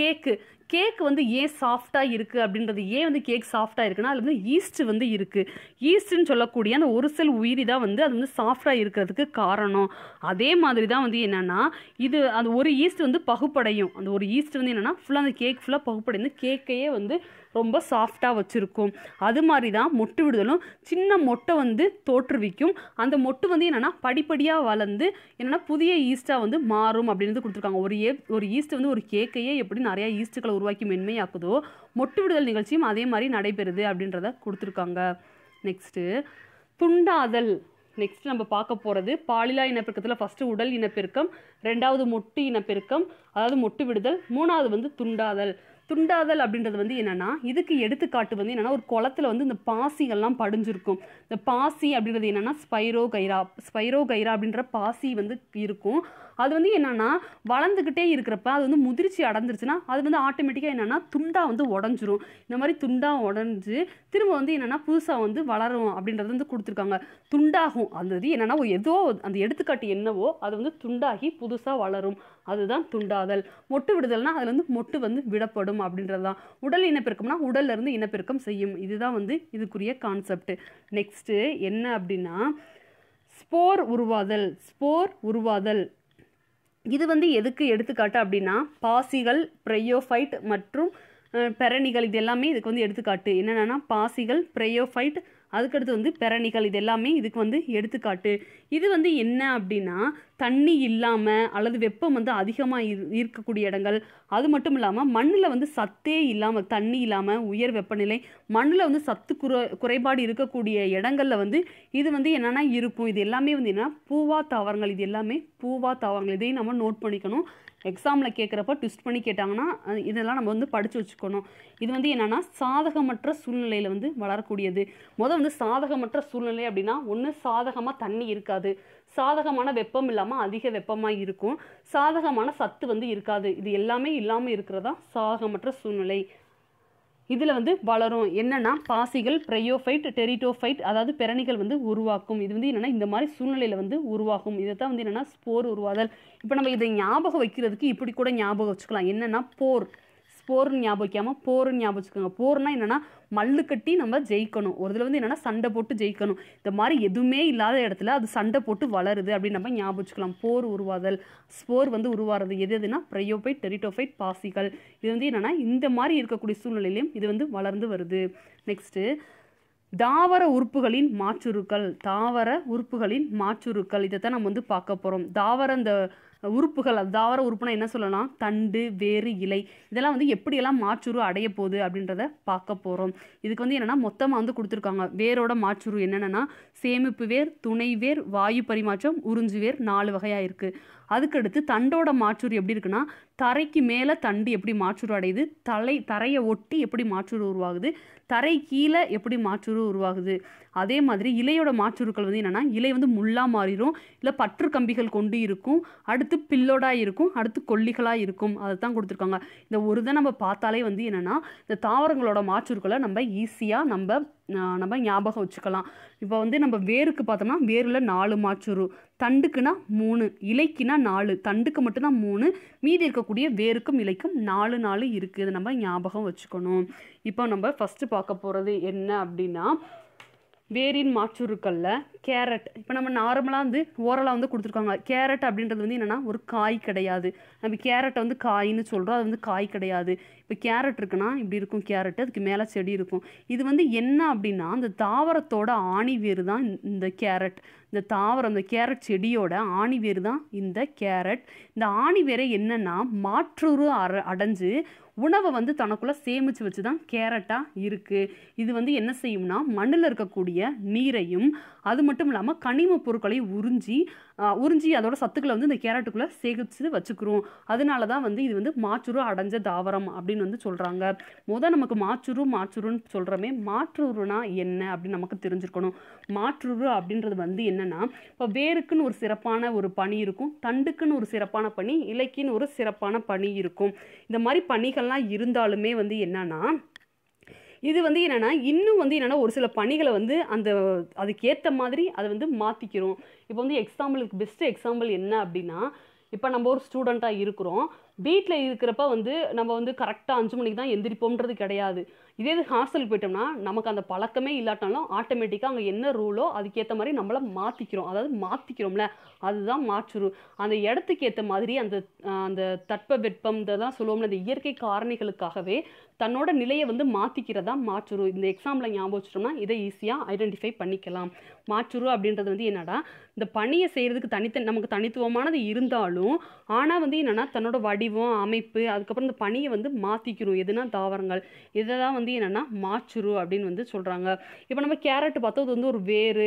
கேக்கு கேக் வந்து ஏன் சாஃப்டாக இருக்குது அப்படின்றது ஏன் வந்து கேக் சாஃப்டாக இருக்குன்னா அதில் வந்து ஈஸ்ட் வந்து இருக்குது ஈஸ்ட்டுன்னு சொல்லக்கூடிய அந்த ஒரு சில உயிரி தான் வந்து அது வந்து சாஃப்டாக இருக்கிறதுக்கு காரணம் அதே மாதிரி தான் வந்து என்னென்னா இது அது ஒரு ஈஸ்ட் வந்து பகுப்படையும் அந்த ஒரு ஈஸ்ட் வந்து என்னென்னா ஃபுல்லாக அந்த கேக் ஃபுல்லாக பகுப்படைந்து கேக்கையே வந்து ரொம்ப சாஃப்டாக வச்சுருக்கும் அது மாதிரி தான் மொட்டு விடுதலும் சின்ன மொட்டை வந்து தோற்றுவிக்கும் அந்த மொட்டு வந்து என்னென்னா படிப்படியாக வளர்ந்து என்னென்னா புதிய ஈஸ்ட்டாக வந்து மாறும் அப்படின்னு கொடுத்துருக்காங்க ஒரு ஏ ஒரு ஈஸ்ட் வந்து ஒரு கேக்கையே எப்படி நிறையா ஈஸ்ட்டுகளை உருவாக்கி மென்மையாக்குதோ மொட்டு விடுதல் நிகழ்ச்சியும் அதே மாதிரி நடைபெறுது அப்படின்றத கொடுத்துருக்காங்க நெக்ஸ்ட்டு துண்டாதல் நெக்ஸ்ட் நம்ம பார்க்க போகிறது பாலிலா இனப்பெருக்கத்தில் ஃபஸ்ட்டு உடல் இனப்பெருக்கம் ரெண்டாவது மொட்டு இனப்பெருக்கம் அதாவது மொட்டு விடுதல் மூணாவது வந்து துண்டாதல் துண்டாதல் அப்படின்றது வந்து என்னென்னா இதுக்கு எடுத்துக்காட்டு வந்து என்னென்னா ஒரு குளத்தில் வந்து இந்த பாசிகள்லாம் படிஞ்சிருக்கும் இந்த பாசி அப்படின்றது என்னென்னா ஸ்பைரோ கைரா ஸ்பைரோ கைரா அப்படின்ற பாசி வந்து இருக்கும் அது வந்து என்னென்னா வளர்ந்துக்கிட்டே இருக்கிறப்ப அது வந்து முதிர்ச்சி அடைஞ்சிருச்சுன்னா அது வந்து ஆட்டோமேட்டிக்காக என்னென்னா துண்டாக வந்து உடஞ்சிரும் இந்த மாதிரி துண்டாக உடஞ்சி திரும்ப வந்து என்னென்னா புதுசாக வந்து வளரும் அப்படின்றது வந்து கொடுத்துருக்காங்க துண்டாகும் இது என்னென்னா ஏதோ அந்த எடுத்துக்காட்டு என்னவோ அது வந்து துண்டாகி புதுசாக வளரும் அதுதான் துண்டாதல் மொட்டு விடுதல்னா அதில் வந்து மொட்டு வந்து விடப்படும் அப்படின்றது தான் உடல் இனப்பெருக்கம்னா உடல்லேருந்து இனப்பெருக்கம் செய்யும் இதுதான் வந்து இதுக்குரிய கான்செப்ட் நெக்ஸ்ட்டு என்ன அப்படின்னா ஸ்போர் உருவாதல் ஸ்போர் உருவாதல் இது வந்து எதுக்கு எடுத்துக்காட்டு அப்படின்னா பாசிகள் ப்ரையோஃபைட் மற்றும் பெரணிகள் இது எல்லாமே இதுக்கு வந்து எடுத்துக்காட்டு என்னென்னா பாசிகள் ப்ரையோஃபைட் அதுக்கடுத்து வந்து பெரணிகள் இது எல்லாமே இதுக்கு வந்து எடுத்துக்காட்டு இது வந்து என்ன அப்படின்னா தண்ணி இல்லாமல் அல்லது வெப்பம் வந்து அதிகமாக இரு இருக்கக்கூடிய இடங்கள் அது மட்டும் இல்லாமல் மண்ணில் வந்து சத்தே இல்லாமல் தண்ணி இல்லாமல் உயர் வெப்பநிலை மண்ணில் வந்து சத்து குறை குறைபாடு இருக்கக்கூடிய இடங்களில் வந்து இது வந்து என்னென்னா இருக்கும் இது எல்லாமே வந்து என்னென்னா பூவா தாவரங்கள் இது எல்லாமே பூவா தாவரங்கள் இதையும் நம்ம நோட் பண்ணிக்கணும் எக்ஸாமில் கேட்குறப்ப ட்விஸ்ட் பண்ணி கேட்டாங்கன்னா இதெல்லாம் நம்ம வந்து படித்து வச்சுக்கணும் இது வந்து என்னென்னா சாதகமற்ற சூழ்நிலையில் வந்து வளரக்கூடியது முதல் வந்து சாதகமற்ற சூழ்நிலை அப்படின்னா ஒன்று சாதகமாக தண்ணி இருக்காது சாதகமான வெப்பம் இல்லாமல் அதிக வெப்பமாக இருக்கும் சாதகமான சத்து வந்து இருக்காது இது எல்லாமே இல்லாமல் இருக்கிறதா சாதகமற்ற சூழ்நிலை இதில் வந்து வளரும் என்னென்னா பாசிகள் ப்ரையோஃபைட் டெரிட்டோஃபைட் அதாவது பிறணிகள் வந்து உருவாக்கும் இது வந்து என்னென்னா இந்த மாதிரி சூழ்நிலையில் வந்து உருவாகும் இதை தான் வந்து என்னென்னா ஸ்போர் உருவாதல் இப்போ நம்ம இதை ஞாபகம் வைக்கிறதுக்கு இப்படி கூட ஞாபகம் வச்சுக்கலாம் என்னென்னா போர் போர்னு ஞாபகம் வைக்காமல் போர்னு ஞாபகம் வச்சுக்கோங்க போர்னால் என்னென்னா மல்லு கட்டி நம்ம ஜெயிக்கணும் ஒரு இதில் வந்து என்னென்னா சண்டை போட்டு ஜெயிக்கணும் இந்த மாதிரி எதுவுமே இல்லாத இடத்துல அது சண்டை போட்டு வளருது அப்படின்னு நம்ம ஞாபகம் வச்சுக்கலாம் போர் உருவாதல் ஸ்போர் வந்து உருவாகிறது எது எதுனா ப்ரையோபைட் டெரிட்டோஃபைட் பாசிகள் இது வந்து என்னென்னா இந்த மாதிரி இருக்கக்கூடிய சூழ்நிலையிலையும் இது வந்து வளர்ந்து வருது நெக்ஸ்ட்டு தாவர உறுப்புகளின் மாற்றுருக்கள் தாவர உறுப்புகளின் மாற்றுருக்கள் இதை தான் நம்ம வந்து பார்க்க போகிறோம் தாவர இந்த உறுப்புகள் தாவர உறுப்புனா என்ன சொல்லலாம் தண்டு வேறு இலை இதெல்லாம் வந்து எப்படியெல்லாம் மாற்றுரு அடைய போகுது அப்படின்றத பார்க்க போகிறோம் இதுக்கு வந்து என்னென்னா மொத்தமாக வந்து கொடுத்துருக்காங்க வேரோட மாற்றுரு என்னென்னா சேமிப்பு வேர் துணை வேர் வாயு பரிமாற்றம் உறிஞ்சு வேர் நாலு வகையாக இருக்குது அதுக்கடுத்து தண்டோட மாற்றுரு எப்படி இருக்குன்னா தரைக்கு மேலே தண்டு எப்படி மாற்றுரு அடையுது தலை தரையை ஒட்டி எப்படி மாற்றுரு உருவாகுது தரை கீழே எப்படி மாற்றுரு உருவாகுது அதே மாதிரி இலையோட மாற்றுருக்கள் வந்து என்னென்னா இலை வந்து முள்ளாக மாறிடும் இல்லை பற்று கம்பிகள் கொண்டு இருக்கும் அடுத்து பில்லோடாக இருக்கும் அடுத்து கொல்லிகளாக இருக்கும் அதை தான் கொடுத்துருக்காங்க இந்த ஒரு தான் நம்ம பார்த்தாலே வந்து என்னென்னா இந்த தாவரங்களோட மாற்றுருக்களை நம்ம ஈஸியாக நம்ம நம்ம ஞாபகம் வச்சுக்கலாம் இப்போ வந்து நம்ம வேருக்கு பார்த்தோம்னா வேரில் நாலு மாற்றுரு தண்டுக்குன்னா மூணு இலைக்குன்னா நாலு தண்டுக்கு மட்டும்தான் மூணு மீதி இருக்கக்கூடிய வேருக்கும் இலைக்கும் நாலு நாலு இருக்குது நம்ம ஞாபகம் வச்சுக்கணும் இப்போ நம்ம ஃபஸ்ட்டு பார்க்க போகிறது என்ன அப்படின்னா வேரின் மாற்றுருக்கல்ல கேரட் இப்போ நம்ம நார்மலாக வந்து ஓரலாக வந்து கொடுத்துருக்காங்க கேரட் அப்படின்றது வந்து என்னென்னா ஒரு காய் கிடையாது நம்ம கேரட்டை வந்து காய்னு சொல்கிறோம் அது வந்து காய் கிடையாது இப்போ கேரட் இருக்குன்னா இப்படி இருக்கும் கேரட் அதுக்கு மேலே செடி இருக்கும் இது வந்து என்ன அப்படின்னா அந்த தாவரத்தோட ஆணி வேறு தான் இந்த கேரட் இந்த தாவரம் இந்த கேரட் செடியோட ஆணி வேறு தான் இந்த கேரட் இந்த ஆணி வேரை என்னென்னா மாற்றுரு அடைஞ்சு உணவை வந்து தனக்குள்ளே சேமித்து வச்சு தான் கேரட்டாக இருக்குது இது வந்து என்ன செய்யும்னா மண்ணில் இருக்கக்கூடிய நீரையும் அது மட்டும் இல்லாமல் கனிம பொருட்களையும் உறிஞ்சி உறிஞ்சி அதோட சத்துக்களை வந்து இந்த கேரட்டுக்குள்ளே சேகரித்து வச்சுக்கிறோம் அதனால தான் வந்து இது வந்து மாற்றுரு அடைஞ்ச தாவரம் அப்படின்னு வந்து சொல்கிறாங்க முதல் நமக்கு மாற்றுரு மாற்றுருன்னு சொல்கிறோமே மாற்றுருனா என்ன அப்படின்னு நமக்கு தெரிஞ்சிருக்கணும் மாற்றுரு அப்படின்றது வந்து என்னென்னா இப்போ வேருக்குன்னு ஒரு சிறப்பான ஒரு பனி இருக்கும் தண்டுக்குன்னு ஒரு சிறப்பான பணி இலைக்குன்னு ஒரு சிறப்பான பணி இருக்கும் இந்த மாதிரி பணிகள்லாம் இருந்தாலுமே வந்து என்னன்னா இது வந்து என்னென்னா இன்னும் வந்து என்னென்னா ஒரு சில பணிகளை வந்து அந்த அதுக்கேற்ற மாதிரி அதை வந்து மாற்றிக்கிறோம் இப்போ வந்து எக்ஸாம்பிளுக்கு பெஸ்ட்டு எக்ஸாம்பிள் என்ன அப்படின்னா இப்போ நம்ம ஒரு ஸ்டூடெண்ட்டாக இருக்கிறோம் வீட்டில் இருக்கிறப்ப வந்து நம்ம வந்து கரெக்டாக அஞ்சு மணிக்கு தான் எந்திரிப்போம்ன்றது கிடையாது இதே இது ஹாஸ்டல் போயிட்டோம்னா நமக்கு அந்த பழக்கமே இல்லாட்டாலும் ஆட்டோமேட்டிக்காக அங்கே என்ன ரூலோ அதுக்கேற்ற மாதிரி நம்மளை மாற்றிக்கிறோம் அதாவது மாற்றிக்கிறோம்ல அதுதான் மாற்று அந்த இடத்துக்கு ஏற்ற மாதிரி அந்த அந்த தட்ப வெப்பம் தான் சொல்லுவோம்ல அந்த இயற்கை காரணிகளுக்காகவே தன்னோட நிலையை வந்து மாற்றிக்கிறதா மாற்றுரு இந்த எக்ஸாம்பிளை ஞாபகம் வச்சிட்டோம்னா இதை ஈஸியாக ஐடென்டிஃபை பண்ணிக்கலாம் மாற்றுரு அப்படின்றது வந்து என்னடா இந்த பணியை செய்கிறதுக்கு தனித்த நமக்கு தனித்துவமானது இருந்தாலும் ஆனால் வந்து என்னென்னா தன்னோட வடி வடிவம் அமைப்பு அதுக்கப்புறம் இந்த பனியை வந்து மாற்றிக்கிறோம் எதுனா தாவரங்கள் இதெல்லாம் வந்து என்னென்னா மாச்சுரு அப்படின்னு வந்து சொல்கிறாங்க இப்போ நம்ம கேரட் பார்த்தோம் அது வந்து ஒரு வேறு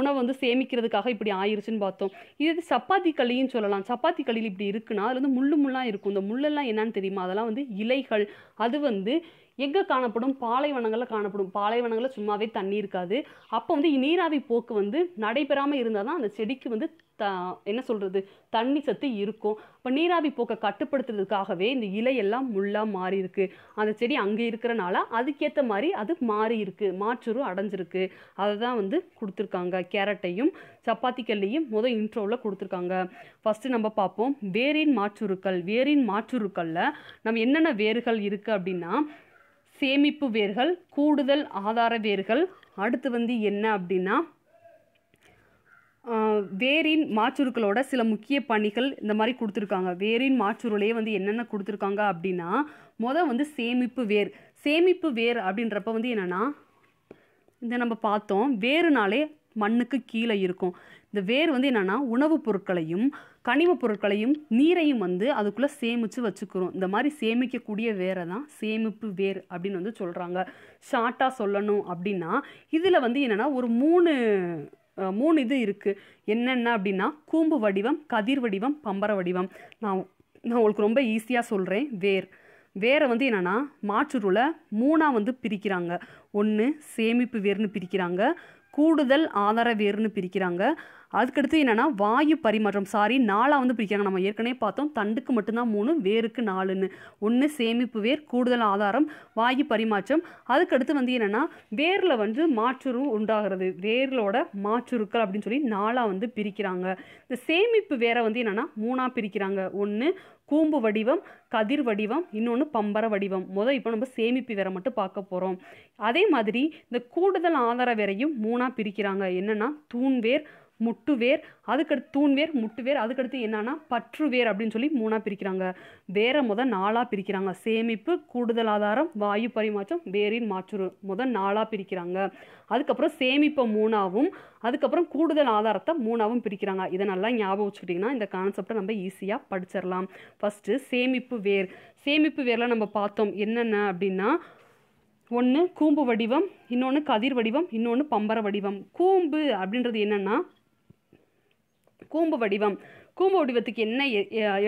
உணவு வந்து சேமிக்கிறதுக்காக இப்படி ஆயிருச்சுன்னு பார்த்தோம் இது சப்பாத்தி களின்னு சொல்லலாம் சப்பாத்தி களியில் இப்படி இருக்குன்னா அதில் வந்து முள்ளு முள்ளாக இருக்கும் இந்த முள்ளெல்லாம் என்னன்னு தெரியுமா அதெல்லாம் வந்து இலைகள் அது வந்து எங்கே காணப்படும் பாலைவனங்களில் காணப்படும் பாலைவனங்களில் சும்மாவே தண்ணி இருக்காது அப்போ வந்து நீராவி போக்கு வந்து நடைபெறாமல் இருந்தால் தான் அந்த செடிக்கு வந்து த என்ன சொல்கிறது தண்ணி சத்து இருக்கும் இப்போ நீராவி போக்கை கட்டுப்படுத்துறதுக்காகவே இந்த இலையெல்லாம் முள்ளாக மாறி இருக்குது அந்த செடி அங்கே இருக்கிறனால அதுக்கேற்ற மாதிரி அது மாறி இருக்குது மாற்றுரும் அடைஞ்சிருக்கு அதை தான் வந்து கொடுத்துருக்காங்க கேரட்டையும் சப்பாத்தி கல்லையும் முதல் இன்ட்ரோவில் கொடுத்துருக்காங்க ஃபஸ்ட்டு நம்ம பார்ப்போம் வேரின் மாற்றுருக்கள் வேரின் மாற்றுருக்களில் நம்ம என்னென்ன வேர்கள் இருக்குது அப்படின்னா சேமிப்பு வேர்கள் கூடுதல் ஆதார வேர்கள் அடுத்து வந்து என்ன அப்படின்னா வேரின் மாச்சுருக்களோட சில முக்கிய பணிகள் இந்த மாதிரி கொடுத்துருக்காங்க வேரின் மாச்சுருளையே வந்து என்னென்ன கொடுத்துருக்காங்க அப்படின்னா மொதல் வந்து சேமிப்பு வேர் சேமிப்பு வேர் அப்படின்றப்ப வந்து என்னென்னா இதை நம்ம பார்த்தோம் வேறுனாலே மண்ணுக்கு கீழே இருக்கும் இந்த வேர் வந்து என்னென்னா உணவுப் பொருட்களையும் கனிமப் பொருட்களையும் நீரையும் வந்து அதுக்குள்ளே சேமித்து வச்சுக்கிறோம் இந்த மாதிரி சேமிக்கக்கூடிய வேரை தான் சேமிப்பு வேர் அப்படின்னு வந்து சொல்கிறாங்க ஷார்ட்டாக சொல்லணும் அப்படின்னா இதில் வந்து என்னென்னா ஒரு மூணு மூணு இது இருக்குது என்னென்ன அப்படின்னா கூம்பு வடிவம் கதிர் வடிவம் பம்பர வடிவம் நான் நான் உங்களுக்கு ரொம்ப ஈஸியாக சொல்கிறேன் வேர் வேரை வந்து என்னென்னா மாற்றுருளை மூணாக வந்து பிரிக்கிறாங்க ஒன்று சேமிப்பு வேர்னு பிரிக்கிறாங்க கூடுதல் ஆதார வேர்னு பிரிக்கிறாங்க அதுக்கடுத்து என்னென்னா வாயு பரிமாற்றம் சாரி நாளாக வந்து பிரிக்கிறாங்க நம்ம ஏற்கனவே பார்த்தோம் தண்டுக்கு மட்டும்தான் மூணு வேருக்கு நாலுன்னு ஒன்று சேமிப்பு வேர் கூடுதல் ஆதாரம் வாயு பரிமாற்றம் அதுக்கடுத்து வந்து என்னென்னா வேரில் வந்து மாற்றுரு உண்டாகிறது வேர்களோட மாற்றுருக்கள் அப்படின்னு சொல்லி நாளாக வந்து பிரிக்கிறாங்க இந்த சேமிப்பு வேரை வந்து என்னென்னா மூணாக பிரிக்கிறாங்க ஒன்று கூம்பு வடிவம் கதிர் வடிவம் இன்னொன்று பம்பர வடிவம் முதல் இப்போ நம்ம சேமிப்பு வேற மட்டும் பார்க்க போகிறோம் அதே மாதிரி இந்த கூடுதல் ஆதார வேரையும் மூணாக பிரிக்கிறாங்க என்னென்னா தூண்வேர் முட்டு வேர் அதுக்கடுத்து தூண்வேர் முட்டுவேர் அதுக்கடுத்து என்னன்னா பற்று வேர் அப்படின்னு சொல்லி மூணாக பிரிக்கிறாங்க வேரை முதல் நாளாக பிரிக்கிறாங்க சேமிப்பு கூடுதல் ஆதாரம் வாயு பரிமாற்றம் வேரின் மாற்று முதல் நாளாக பிரிக்கிறாங்க அதுக்கப்புறம் சேமிப்பை மூணாவும் அதுக்கப்புறம் கூடுதல் ஆதாரத்தை மூணாவும் பிரிக்கிறாங்க இதை நல்லா ஞாபகம் வச்சுக்கிட்டிங்கன்னா இந்த கான்செப்டை நம்ம ஈஸியாக படிச்சிடலாம் ஃபஸ்ட்டு சேமிப்பு வேர் சேமிப்பு வேரில் நம்ம பார்த்தோம் என்னென்ன அப்படின்னா ஒன்று கூம்பு வடிவம் இன்னொன்று கதிர் வடிவம் இன்னொன்று பம்பர வடிவம் கூம்பு அப்படின்றது என்னென்னா கூம்பு வடிவம் கூம்பு வடிவத்துக்கு என்ன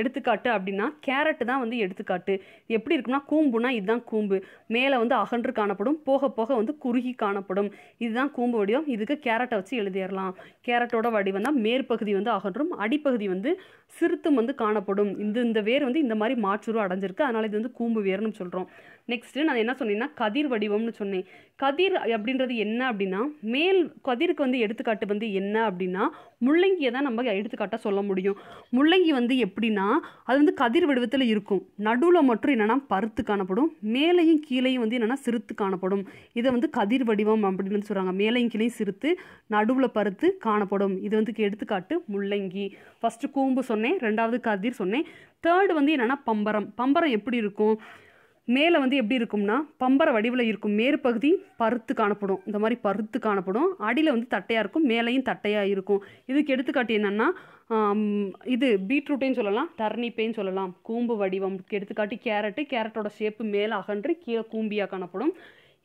எடுத்துக்காட்டு அப்படின்னா கேரட்டு தான் வந்து எடுத்துக்காட்டு எப்படி இருக்கும்னா கூம்புனா இதுதான் கூம்பு மேலே வந்து அகன்று காணப்படும் போக போக வந்து குறுகி காணப்படும் இதுதான் கூம்பு வடிவம் இதுக்கு கேரட்டை வச்சு எழுதிடலாம் கேரட்டோட வடிவம் தான் மேற்பகுதி வந்து அகன்றும் அடிப்பகுதி வந்து சிறுத்தும் வந்து காணப்படும் இந்த இந்த வேர் வந்து இந்த மாதிரி மாற்றுரும் அடைஞ்சிருக்கு அதனால் இது வந்து கூம்பு வேர்னு சொல்கிறோம் நெக்ஸ்ட்டு நான் என்ன சொன்னேன்னா கதிர் வடிவம்னு சொன்னேன் கதிர் அப்படின்றது என்ன அப்படின்னா மேல் கதிருக்கு வந்து எடுத்துக்காட்டு வந்து என்ன அப்படின்னா முள்ளங்கியை தான் நம்ம எடுத்துக்காட்டாக சொல்ல முடியும் முள்ளங்கி வந்து எப்படின்னா அது வந்து கதிர் வடிவத்தில் இருக்கும் நடுவில் மட்டும் என்னென்னா பருத்து காணப்படும் மேலையும் கீழையும் வந்து என்னென்னா சிறுத்து காணப்படும் இதை வந்து கதிர் வடிவம் அப்படின்னு வந்து சொல்கிறாங்க மேலையும் கீழையும் சிறுத்து நடுவில் பருத்து காணப்படும் இது வந்து எடுத்துக்காட்டு முள்ளங்கி ஃபஸ்ட்டு கூம்பு சொன்னேன் ரெண்டாவது கதிர் சொன்னேன் தேர்டு வந்து என்னென்னா பம்பரம் பம்பரம் எப்படி இருக்கும் மேலே வந்து எப்படி இருக்கும்னா பம்பர வடிவில் இருக்கும் மேற்பகுதி பருத்து காணப்படும் இந்த மாதிரி பருத்து காணப்படும் அடியில் வந்து தட்டையாக இருக்கும் மேலேயும் தட்டையாக இருக்கும் இதுக்கு எடுத்துக்காட்டு என்னென்னா இது பீட்ரூட்டையும் சொல்லலாம் டர்னிப்பையும் சொல்லலாம் கூம்பு வடிவம் எடுத்துக்காட்டி கேரட்டு கேரட்டோட ஷேப்பு மேலே அகன்று கீழே கூம்பியாக காணப்படும்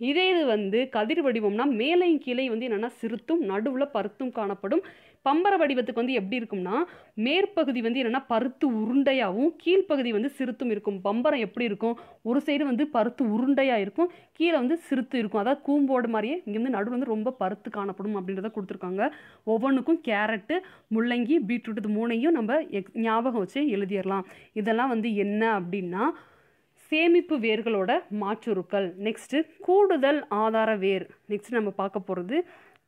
இதே இது வந்து கதிர் வடிவம்னா மேலையும் கீழே வந்து என்னென்னா சிறுத்தும் நடுவில் பருத்தும் காணப்படும் பம்பர வடிவத்துக்கு வந்து எப்படி இருக்கும்னா மேற்பகுதி வந்து என்னென்னா பருத்து உருண்டையாகவும் கீழ்ப்பகுதி வந்து சிறுத்தும் இருக்கும் பம்பரம் எப்படி இருக்கும் ஒரு சைடு வந்து பருத்து உருண்டையாக இருக்கும் கீழே வந்து சிறுத்து இருக்கும் அதாவது கூம்போடு மாதிரியே இங்கே வந்து நடுவில் வந்து ரொம்ப பருத்து காணப்படும் அப்படின்றத கொடுத்துருக்காங்க ஒவ்வொன்றுக்கும் கேரட்டு முள்ளங்கி பீட்ரூட் இது மூணையும் நம்ம ஞாபகம் வச்சு எழுதிடலாம் இதெல்லாம் வந்து என்ன அப்படின்னா சேமிப்பு வேர்களோட மாற்றுருக்கள் நெக்ஸ்ட்டு கூடுதல் ஆதார வேர் நெக்ஸ்ட் நம்ம பார்க்க போகிறது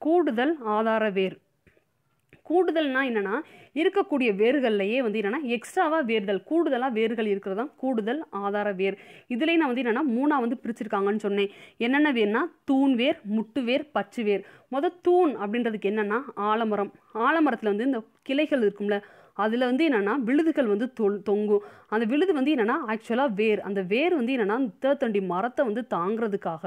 கூடுதல் ஆதார வேர் கூடுதல்னால் என்னென்னா இருக்கக்கூடிய வேர்கள்லையே வந்து என்னென்னா எக்ஸ்ட்ராவாக வேர்கள் கூடுதலாக வேர்கள் இருக்கிறது தான் கூடுதல் ஆதார வேர் இதுலேயே நான் வந்து என்னென்னா மூணாக வந்து பிரிச்சிருக்காங்கன்னு சொன்னேன் என்னென்ன வேர்னா தூண் வேர் முட்டு வேர் பச்சு வேர் மொதல் தூண் அப்படின்றதுக்கு என்னென்னா ஆலமரம் ஆலமரத்தில் வந்து இந்த கிளைகள் இருக்கும்ல அதில் வந்து என்னென்னா விழுதுகள் வந்து தொங்கும் அந்த விழுது வந்து என்னென்னா ஆக்சுவலாக வேர் அந்த வேர் வந்து என்னென்னா தேத்தண்டி மரத்தை வந்து தாங்கிறதுக்காக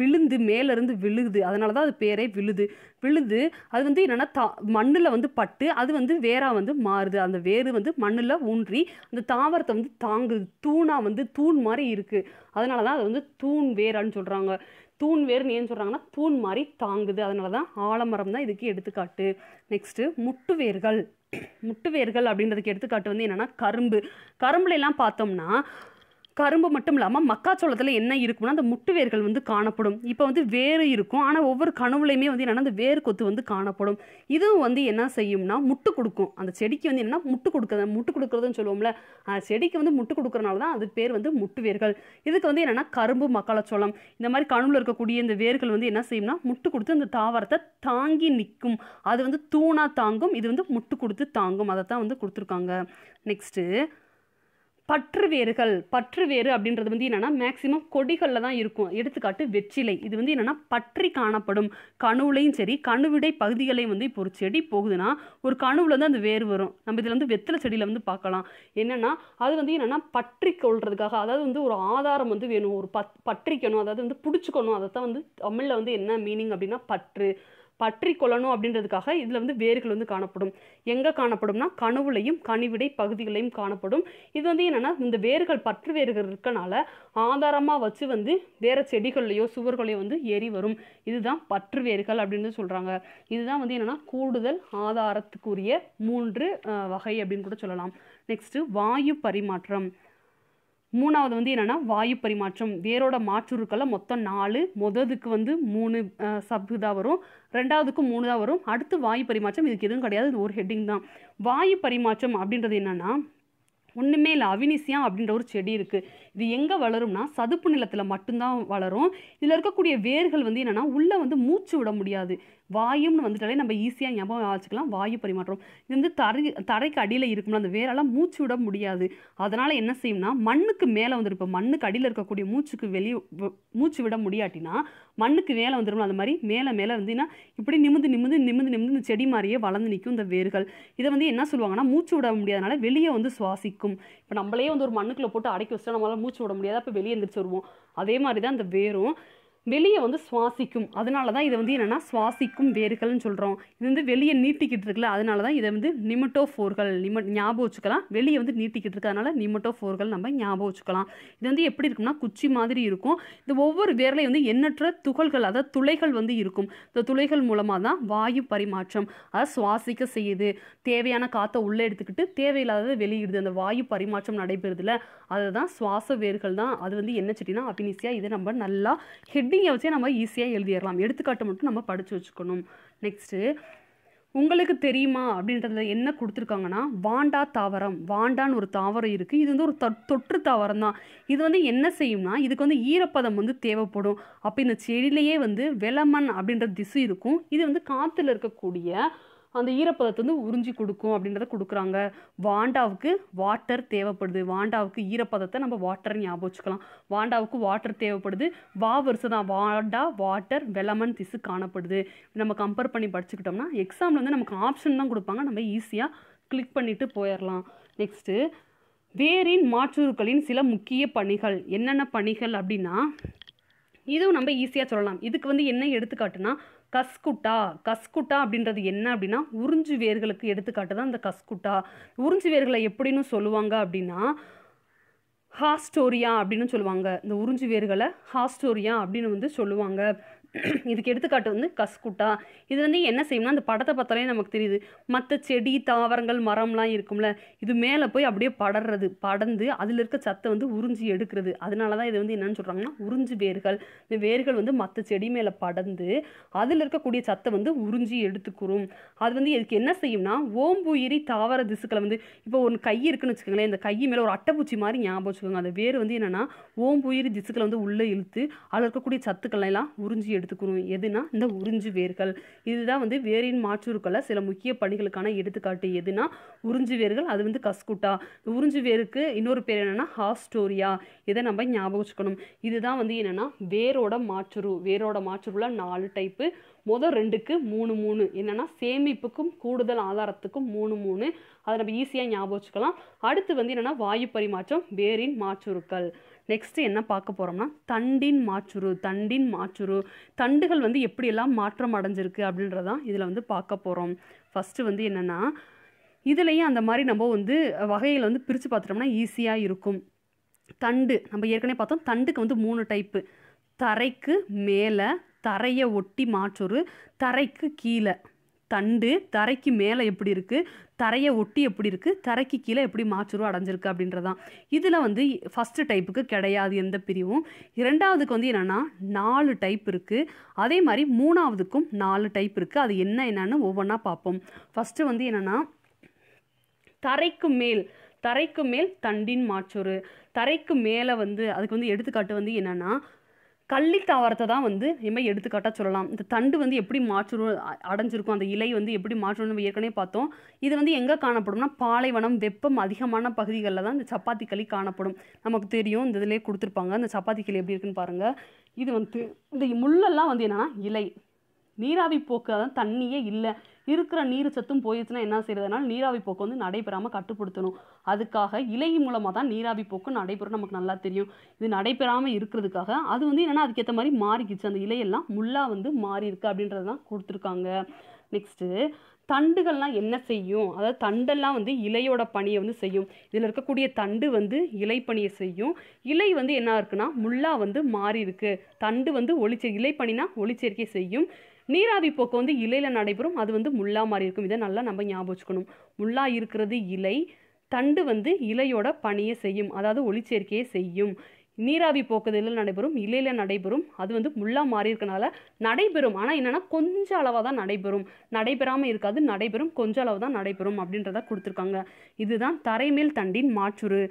விழுந்து மேலேருந்து விழுது அதனால தான் அது பேரே விழுது விழுது அது வந்து என்னென்னா தா மண்ணில் வந்து பட்டு அது வந்து வேராக வந்து மாறுது அந்த வேர் வந்து மண்ணில் ஊன்றி அந்த தாவரத்தை வந்து தாங்குது தூணாக வந்து தூண் மாதிரி இருக்குது அதனால தான் அது வந்து தூண் வேரான்னு சொல்கிறாங்க தூண் வேர்னு ஏன்னு சொல்கிறாங்கன்னா தூண் மாதிரி தாங்குது அதனால தான் ஆலமரம் தான் இதுக்கு எடுத்துக்காட்டு நெக்ஸ்ட்டு முட்டு வேர்கள் முட்டு வேர்கள் அப்படின்றதுக்கு எடுத்துக்காட்டு வந்து என்னென்னா கரும்பு கரும்புலாம் பார்த்தோம்னா கரும்பு மட்டும் இல்லாமல் மக்காச்சோளத்தில் என்ன இருக்கும்னா அந்த முட்டு வேர்கள் வந்து காணப்படும் இப்போ வந்து வேறு இருக்கும் ஆனால் ஒவ்வொரு கனவுலையுமே வந்து என்னென்னா அந்த வேர் கொத்து வந்து காணப்படும் இதுவும் வந்து என்ன செய்யும்னா முட்டு கொடுக்கும் அந்த செடிக்கு வந்து என்னென்னா முட்டு கொடுக்குறது முட்டு கொடுக்குறதுன்னு சொல்லுவோம்ல செடிக்கு வந்து முட்டு கொடுக்குறனால தான் அது பேர் வந்து முட்டு வேர்கள் இதுக்கு வந்து என்னென்னா கரும்பு மக்காச்சோளம் இந்த மாதிரி கனவுல இருக்கக்கூடிய இந்த வேர்கள் வந்து என்ன செய்யும்னா முட்டு கொடுத்து அந்த தாவரத்தை தாங்கி நிற்கும் அது வந்து தூணாக தாங்கும் இது வந்து முட்டு கொடுத்து தாங்கும் அதை தான் வந்து கொடுத்துருக்காங்க நெக்ஸ்ட்டு பற்று வேறுகள் பற்று வேறு அப்படின்றது வந்து என்னென்னா மேக்சிமம் கொடிகளில் தான் இருக்கும் எடுத்துக்காட்டு வெற்றிலை இது வந்து என்னென்னா பற்றி காணப்படும் கணுவுலையும் சரி கணுவிடை பகுதிகளையும் வந்து இப்போ ஒரு செடி போகுதுன்னா ஒரு கணுவில் வந்து அந்த வேர் வரும் நம்ம இதில் வந்து வெத்தலை செடியில் வந்து பார்க்கலாம் என்னென்னா அது வந்து என்னென்னா பற்றி கொள்றதுக்காக அதாவது வந்து ஒரு ஆதாரம் வந்து வேணும் ஒரு பத் பற்றிக்கணும் அதாவது வந்து பிடிச்சிக்கணும் அதை தான் வந்து தமிழில் வந்து என்ன மீனிங் அப்படின்னா பற்று பற்றி கொள்ளணும் அப்படின்றதுக்காக இதில் வந்து வேர்கள் வந்து காணப்படும் எங்கே காணப்படும்னா கனவுலையும் கனிவிடை பகுதிகளையும் காணப்படும் இது வந்து என்னென்னா இந்த வேர்கள் பற்று வேர்கள் இருக்கனால ஆதாரமாக வச்சு வந்து வேறு செடிகள்லையோ சுவர்களையோ வந்து எரி வரும் இதுதான் பற்று வேர்கள் அப்படின்னு சொல்கிறாங்க இதுதான் வந்து என்னென்னா கூடுதல் ஆதாரத்துக்குரிய மூன்று வகை அப்படின்னு கூட சொல்லலாம் நெக்ஸ்ட்டு வாயு பரிமாற்றம் மூணாவது வந்து என்னென்னா வாயு பரிமாற்றம் வேரோட மாற்றுருக்களை மொத்தம் நாலு மொததுக்கு வந்து மூணு சப் தான் வரும் ரெண்டாவதுக்கு மூணு தான் வரும் அடுத்து வாயு பரிமாற்றம் இதுக்கு எதுவும் கிடையாது இது ஒரு ஹெட்டிங் தான் வாயு பரிமாற்றம் அப்படின்றது என்னென்னா ஒன்றுமே இல்லை அவினிசியா அப்படின்ற ஒரு செடி இருக்குது இது எங்கே வளரும்னா சதுப்பு நிலத்தில் மட்டும்தான் வளரும் இதில் இருக்கக்கூடிய வேர்கள் வந்து என்னென்னா உள்ளே வந்து மூச்சு விட முடியாது வாயும்னு வந்துட்டாலே நம்ம ஈஸியாக ஞாபகம் வச்சுக்கலாம் வாயு பரிமாற்றம் இது வந்து தரை தரைக்கு அடியில் இருக்கும்ல அந்த வேரெல்லாம் மூச்சு விட முடியாது அதனால் என்ன செய்யும்னா மண்ணுக்கு மேலே வந்துருப்ப மண்ணுக்கு அடியில் இருக்கக்கூடிய மூச்சுக்கு வெளியே மூச்சு விட முடியாட்டினா மண்ணுக்கு மேலே வந்துடும் அந்த மாதிரி மேலே மேலே வந்து இப்படி நிமிந்து நிமிந்து நிமிந்து நிமிந்து இந்த செடி மாதிரியே வளர்ந்து நிற்கும் இந்த வேர்கள் இதை வந்து என்ன சொல்லுவாங்கன்னா மூச்சு விட முடியாதனால வெளியே வந்து சுவாசிக்கும் இப்போ நம்மளே வந்து ஒரு மண்ணுக்குள்ளே போட்டு அடைக்க வச்சுட்டா நம்மளால் மூச்சு விட முடியாது அப்போ வெளியே எந்திரிச்சு வருவோம் அதே மாதிரி தான் அந்த வேரும் வெளியே வந்து சுவாசிக்கும் அதனால தான் இதை வந்து என்னென்னா சுவாசிக்கும் வேர்கள்னு சொல்கிறோம் இது வந்து வெளியே நீட்டிக்கிட்டு இருக்குல்ல அதனால தான் இதை வந்து நிமட்டோஃபோர்கள் நிம ஞாபகம் வச்சுக்கலாம் வெளியே வந்து நீட்டிக்கிட்டு இருக்கு அதனால் நிமட்டோஃபோர்கள் நம்ம ஞாபகம் வச்சுக்கலாம் இது வந்து எப்படி இருக்கும்னா குச்சி மாதிரி இருக்கும் இந்த ஒவ்வொரு வேர்லையும் வந்து எண்ணற்ற துகள்கள் அதாவது துளைகள் வந்து இருக்கும் இந்த துளைகள் மூலமாக தான் வாயு பரிமாற்றம் அதை சுவாசிக்க செய்யுது தேவையான காற்றை உள்ளே எடுத்துக்கிட்டு தேவையில்லாதது வெளியிடுது அந்த வாயு பரிமாற்றம் நடைபெறுதுல அதுதான் சுவாச வேர்கள் தான் அது வந்து என்ன செட்டினா அபினிசியா இதை நம்ம நல்லா ஹெட்டிங் ஹெட்டிங்கை வச்சே நம்ம ஈஸியாக எழுதிடலாம் எடுத்துக்காட்டு மட்டும் நம்ம படித்து வச்சுக்கணும் நெக்ஸ்ட்டு உங்களுக்கு தெரியுமா அப்படின்றதுல என்ன கொடுத்துருக்காங்கன்னா வாண்டா தாவரம் வாண்டான்னு ஒரு தாவரம் இருக்குது இது வந்து ஒரு தொற்று தாவரம் தான் இது வந்து என்ன செய்யும்னா இதுக்கு வந்து ஈரப்பதம் வந்து தேவைப்படும் அப்போ இந்த செடியிலேயே வந்து வெளமண் அப்படின்ற திசு இருக்கும் இது வந்து காற்றுல இருக்கக்கூடிய அந்த ஈரப்பதத்தை வந்து உறிஞ்சி கொடுக்கும் அப்படின்றத கொடுக்குறாங்க வாண்டாவுக்கு வாட்டர் தேவைப்படுது வாண்டாவுக்கு ஈரப்பதத்தை நம்ம வாட்டர் ஞாபகம் வச்சுக்கலாம் வாண்டாவுக்கு வாட்டர் தேவைப்படுது வா வருஷம் தான் வாண்டா வாட்டர் வெலமன் திசு காணப்படுது நம்ம கம்பேர் பண்ணி படிச்சுக்கிட்டோம்னா எக்ஸாமில் வந்து நமக்கு ஆப்ஷன் தான் கொடுப்பாங்க நம்ம ஈஸியாக கிளிக் பண்ணிவிட்டு போயிடலாம் நெக்ஸ்ட்டு வேரின் மாற்றுருக்களின் சில முக்கிய பணிகள் என்னென்ன பணிகள் அப்படின்னா இதுவும் நம்ம ஈஸியாக சொல்லலாம் இதுக்கு வந்து என்ன எடுத்துக்காட்டுனா கஸ்குட்டா கஸ்குட்டா அப்படின்றது என்ன அப்படின்னா உறிஞ்சு வேர்களுக்கு எடுத்துக்காட்டு தான் இந்த கஸ்குட்டா உறிஞ்சு வேர்களை எப்படின்னு சொல்லுவாங்க அப்படின்னா ஹாஸ்டோரியா அப்படின்னு சொல்லுவாங்க இந்த உறிஞ்சு வேர்களை ஹாஸ்டோரியா அப்படின்னு வந்து சொல்லுவாங்க இதுக்கு எடுத்துக்காட்டு வந்து கஸ்குட்டா இது வந்து என்ன செய்யணும்னா அந்த படத்தை பார்த்தாலே நமக்கு தெரியுது மற்ற செடி தாவரங்கள் மரம்லாம் இருக்கும்ல இது மேலே போய் அப்படியே படர்றது படர்ந்து அதில் இருக்க சத்தை வந்து உறிஞ்சி எடுக்கிறது அதனால தான் இது வந்து என்னென்னு சொல்கிறாங்கன்னா உறிஞ்சு வேர்கள் இந்த வேர்கள் வந்து மற்ற செடி மேலே படர்ந்து அதில் இருக்கக்கூடிய சத்தை வந்து உறிஞ்சி எடுத்துக்கிறோம் அது வந்து இதுக்கு என்ன செய்யும்னா ஓம்புயிரி தாவர திசுக்களை வந்து இப்போ ஒரு கை இருக்குன்னு வச்சுக்கோங்களேன் இந்த கை மேலே ஒரு அட்டைப்பூச்சி மாதிரி ஞாபகம் வச்சுக்கோங்க அந்த வேர் வந்து என்னென்னா ஓம்புயிரி திசுக்களை வந்து உள்ளே இழுத்து அதில் இருக்கக்கூடிய சத்துக்களை எல்லாம் உறிஞ்சி எடுத்து எடுத்துக்கிறோம் எதுனா இந்த உறிஞ்சு வேர்கள் இதுதான் வந்து வேரின் மாற்றுருக்களை சில முக்கிய பணிகளுக்கான எடுத்துக்காட்டு எதுனா உறிஞ்சு வேர்கள் அது வந்து கஸ்குட்டா உறிஞ்சு வேருக்கு இன்னொரு பேர் என்னென்னா ஹாஸ்டோரியா இதை நம்ம ஞாபகம் வச்சுக்கணும் இதுதான் வந்து என்னென்னா வேரோட மாற்றுரு வேரோட மாற்றுருவில் நாலு டைப்பு முதல் ரெண்டுக்கு மூணு மூணு என்னென்னா சேமிப்புக்கும் கூடுதல் ஆதாரத்துக்கும் மூணு மூணு அதை நம்ம ஈஸியாக ஞாபகம் வச்சுக்கலாம் அடுத்து வந்து என்னென்னா வாயு பரிமாற்றம் வேரின் மாற்றுருக்கள் நெக்ஸ்ட்டு என்ன பார்க்க போகிறோம்னா தண்டின் மாச்சுரு தண்டின் மாச்சுரு தண்டுகள் வந்து எப்படியெல்லாம் மாற்றம் அடைஞ்சிருக்கு அப்படின்றதான் இதில் வந்து பார்க்க போகிறோம் ஃபஸ்ட்டு வந்து என்னென்னா இதுலேயும் அந்த மாதிரி நம்ம வந்து வகையில் வந்து பிரித்து பார்த்துட்டோம்னா ஈஸியாக இருக்கும் தண்டு நம்ம ஏற்கனவே பார்த்தோம் தண்டுக்கு வந்து மூணு டைப்பு தரைக்கு மேலே தரையை ஒட்டி மாற்றுரு தரைக்கு கீழே தண்டு தரைக்கு மேலே எப்படி இருக்குது தரையை ஒட்டி எப்படி இருக்குது தரைக்கு கீழே எப்படி மாச்சுரு அடைஞ்சிருக்கு அப்படின்றதான் இதில் வந்து ஃபஸ்ட்டு டைப்புக்கு கிடையாது எந்த பிரிவும் இரண்டாவதுக்கு வந்து என்னென்னா நாலு டைப் இருக்குது அதே மாதிரி மூணாவதுக்கும் நாலு டைப் இருக்குது அது என்ன என்னன்னு ஒவ்வொன்றா பார்ப்போம் ஃபஸ்ட்டு வந்து என்னென்னா தரைக்கு மேல் தரைக்கு மேல் தண்டின் மாச்சொரு தரைக்கு மேலே வந்து அதுக்கு வந்து எடுத்துக்காட்டு வந்து என்னென்னா கள்ளி தாவரத்தை தான் வந்து இனிமேல் எடுத்துக்காட்டாக சொல்லலாம் இந்த தண்டு வந்து எப்படி மாற்றணும் அடைஞ்சிருக்கும் அந்த இலை வந்து எப்படி மாற்றணும் நம்ம ஏற்கனவே பார்த்தோம் இது வந்து எங்கே காணப்படும்னா பாலைவனம் வெப்பம் அதிகமான பகுதிகளில் தான் இந்த சப்பாத்தி களி காணப்படும் நமக்கு தெரியும் இந்த இதிலே கொடுத்துருப்பாங்க அந்த சப்பாத்தி களி எப்படி இருக்குன்னு பாருங்கள் இது வந்து இந்த முள்ளெல்லாம் வந்து என்னென்னா இலை நீராவி போக்கு அதான் தண்ணியே இல்லை இருக்கிற நீர் சத்தும் போயிடுச்சுன்னா என்ன செய்யறதுனால நீராவி போக்கு வந்து நடைபெறாமல் கட்டுப்படுத்தணும் அதுக்காக இலை மூலமாக தான் நீராவி போக்கு நடைபெறும் நமக்கு நல்லா தெரியும் இது நடைபெறாமல் இருக்கிறதுக்காக அது வந்து என்னென்னா அதுக்கேற்ற மாதிரி மாறிக்கிச்சு அந்த இலையெல்லாம் முள்ளாக வந்து மாறி இருக்கு அப்படின்றது தான் கொடுத்துருக்காங்க நெக்ஸ்ட்டு தண்டுகள்லாம் என்ன செய்யும் அதாவது தண்டெல்லாம் வந்து இலையோட பணியை வந்து செய்யும் இதில் இருக்கக்கூடிய தண்டு வந்து இலை பணியை செய்யும் இலை வந்து என்ன இருக்குன்னா முள்ளாக வந்து மாறி இருக்கு தண்டு வந்து ஒளிச்சே இலை பணினா ஒளிச்சேர்க்கை செய்யும் நீராவி போக்கு வந்து இலையில் நடைபெறும் அது வந்து முள்ளா மாதிரி இருக்கும் இதை நல்லா நம்ம ஞாபகம் வச்சுக்கணும் முள்ளா இருக்கிறது இலை தண்டு வந்து இலையோட பணியை செய்யும் அதாவது ஒளிச்சேர்க்கையை செய்யும் நீராவி போக்குதலில் நடைபெறும் இலையில் நடைபெறும் அது வந்து முள்ளா மாறி இருக்கனால நடைபெறும் ஆனால் என்னென்னா கொஞ்சம் அளவாக தான் நடைபெறும் நடைபெறாமல் இருக்காது நடைபெறும் கொஞ்சம் அளவு தான் நடைபெறும் அப்படின்றத கொடுத்துருக்காங்க இதுதான் தரைமேல் தண்டின் மாற்றுரு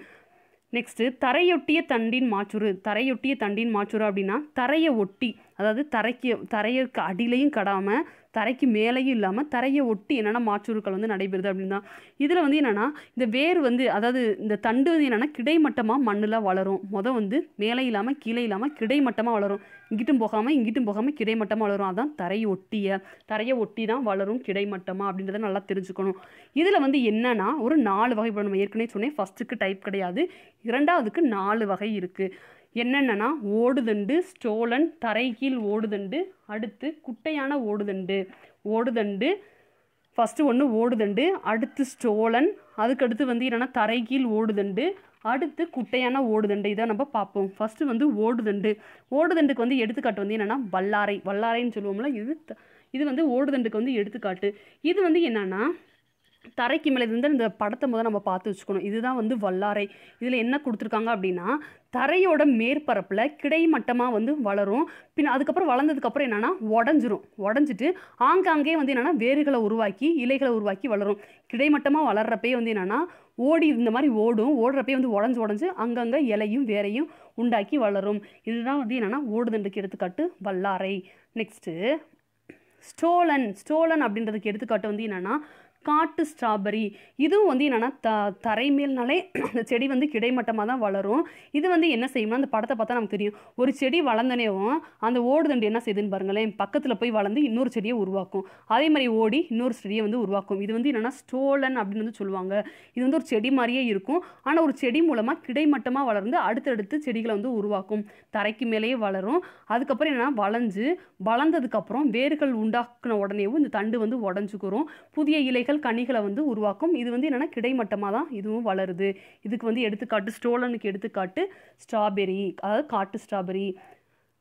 நெக்ஸ்ட்டு தரையொட்டிய தண்டின் மாச்சுறு தரையொட்டிய தண்டின் மாச்சுறு அப்படின்னா தரையை ஒட்டி அதாவது தரைக்கு தரையிற்கு அடியிலையும் கடாமல் தரைக்கு மேலேயும் இல்லாமல் தரையை ஒட்டி என்னென்னா மாச்சுருக்கள் வந்து நடைபெறுது அப்படின்னா இதில் வந்து என்னென்னா இந்த வேர் வந்து அதாவது இந்த தண்டு வந்து என்னென்னா கிடைமட்டமாக மண்ணில் வளரும் மொதல் வந்து மேலே இல்லாமல் கீழே இல்லாமல் கிடைமட்டமாக வளரும் இங்கிட்டும் போகாமல் இங்கிட்டும் போகாமல் கிடைமட்டமாக வளரும் அதான் தரை ஒட்டிய தரையை ஒட்டி தான் வளரும் கிடைமட்டமாக அப்படின்றத நல்லா தெரிஞ்சுக்கணும் இதில் வந்து என்னென்னா ஒரு நாலு வகை நம்ம ஏற்கனவே சொன்னேன் ஃபஸ்ட்டுக்கு டைப் கிடையாது இரண்டாவதுக்கு நாலு வகை இருக்குது என்னென்னா ஓடுதண்டு ஸ்டோலன் தரைகீழ் ஓடுதண்டு அடுத்து குட்டையான ஓடுதண்டு ஓடுதண்டு ஃபஸ்ட்டு ஒன்று ஓடுதண்டு அடுத்து ஸ்டோலன் அதுக்கடுத்து வந்து என்னென்னா தரைகீழ் ஓடுதண்டு அடுத்து குட்டையான ஓடுதண்டு இதை நம்ம பார்ப்போம் ஃபஸ்ட்டு வந்து ஓடுதண்டு ஓடுதண்டுக்கு வந்து எடுத்துக்காட்டு வந்து என்னென்னா வல்லாரை வல்லாரைன்னு சொல்லுவோம்ல இது இது வந்து ஓடுதண்டுக்கு வந்து எடுத்துக்காட்டு இது வந்து என்னென்னா தரைக்கு மேலே இருந்து இந்த படத்தை முதல் நம்ம பார்த்து வச்சுக்கணும் இதுதான் வந்து வல்லாரை இதில் என்ன கொடுத்துருக்காங்க அப்படின்னா தரையோட மேற்பரப்பில் கிடைமட்டமாக வந்து வளரும் பின் அதுக்கப்புறம் வளர்ந்ததுக்கப்புறம் என்னென்னா உடஞ்சிரும் உடஞ்சிட்டு ஆங்காங்கே வந்து என்னென்னா வேர்களை உருவாக்கி இலைகளை உருவாக்கி வளரும் கிடைமட்டமாக வளர்கிறப்பே வந்து என்னென்னா ஓடி இந்த மாதிரி ஓடும் ஓடுறப்பே வந்து உடஞ்சி உடஞ்சி அங்கங்கே இலையும் வேறையும் உண்டாக்கி வளரும் இதுதான் வந்து என்னென்னா ஓடுதண்டுக்கு எடுத்துக்காட்டு வல்லாரை நெக்ஸ்ட்டு ஸ்டோலன் ஸ்டோலன் அப்படின்றதுக்கு எடுத்துக்காட்டு வந்து என்னென்னா காட்டு ஸ்ட்ராபெரி இதுவும் வந்து என்னென்னா த தரை மேல்னாலே அந்த செடி வந்து கிடைமட்டமாக தான் வளரும் இது வந்து என்ன செய்யும்னா அந்த படத்தை பார்த்தா நமக்கு தெரியும் ஒரு செடி வளர்ந்தனேவும் அந்த ஓடுதண்டு என்ன செய்யுதுன்னு பாருங்களேன் பக்கத்தில் போய் வளர்ந்து இன்னொரு செடியை உருவாக்கும் அதே மாதிரி ஓடி இன்னொரு செடியை வந்து உருவாக்கும் இது வந்து என்னென்னா ஸ்டோலன் அப்படின்னு வந்து சொல்லுவாங்க இது வந்து ஒரு செடி மாதிரியே இருக்கும் ஆனால் ஒரு செடி மூலமாக கிடைமட்டமாக வளர்ந்து அடுத்தடுத்து செடிகளை வந்து உருவாக்கும் தரைக்கு மேலேயே வளரும் அதுக்கப்புறம் என்னென்னா வளைஞ்சு வளர்ந்ததுக்கப்புறம் வேர்கள் உண்டாக்குன உடனேவும் இந்த தண்டு வந்து உடஞ்சுக்கிறோம் புதிய இலைகள் முதல் கனிகளை வந்து உருவாக்கும் இது வந்து என்னென்னா கிடைமட்டமாக தான் இதுவும் வளருது இதுக்கு வந்து எடுத்துக்காட்டு ஸ்டோலனுக்கு எடுத்துக்காட்டு ஸ்ட்ராபெரி அதாவது காட்டு ஸ்ட்ராபெரி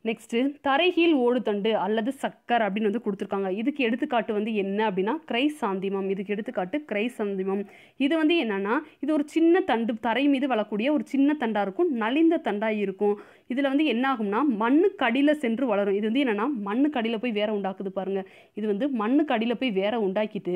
நெக்ஸ்ட்டு தரைகீழ் தண்டு அல்லது சக்கர் அப்படின்னு வந்து கொடுத்துருக்காங்க இதுக்கு எடுத்துக்காட்டு வந்து என்ன அப்படின்னா கிரைஸ் சாந்திமம் இதுக்கு எடுத்துக்காட்டு கிரைஸ் சாந்திமம் இது வந்து என்னென்னா இது ஒரு சின்ன தண்டு தரை மீது வளக்கூடிய ஒரு சின்ன தண்டாக இருக்கும் நலிந்த தண்டாக இருக்கும் இதில் வந்து என்ன ஆகும்னா மண்ணுக்கு அடியில் சென்று வளரும் இது வந்து என்னென்னா மண்ணுக்கு கடியில் போய் வேற உண்டாக்குது பாருங்கள் இது வந்து மண்ணுக்கு அடியில் போய் வேற உண்டாக்கிட்டு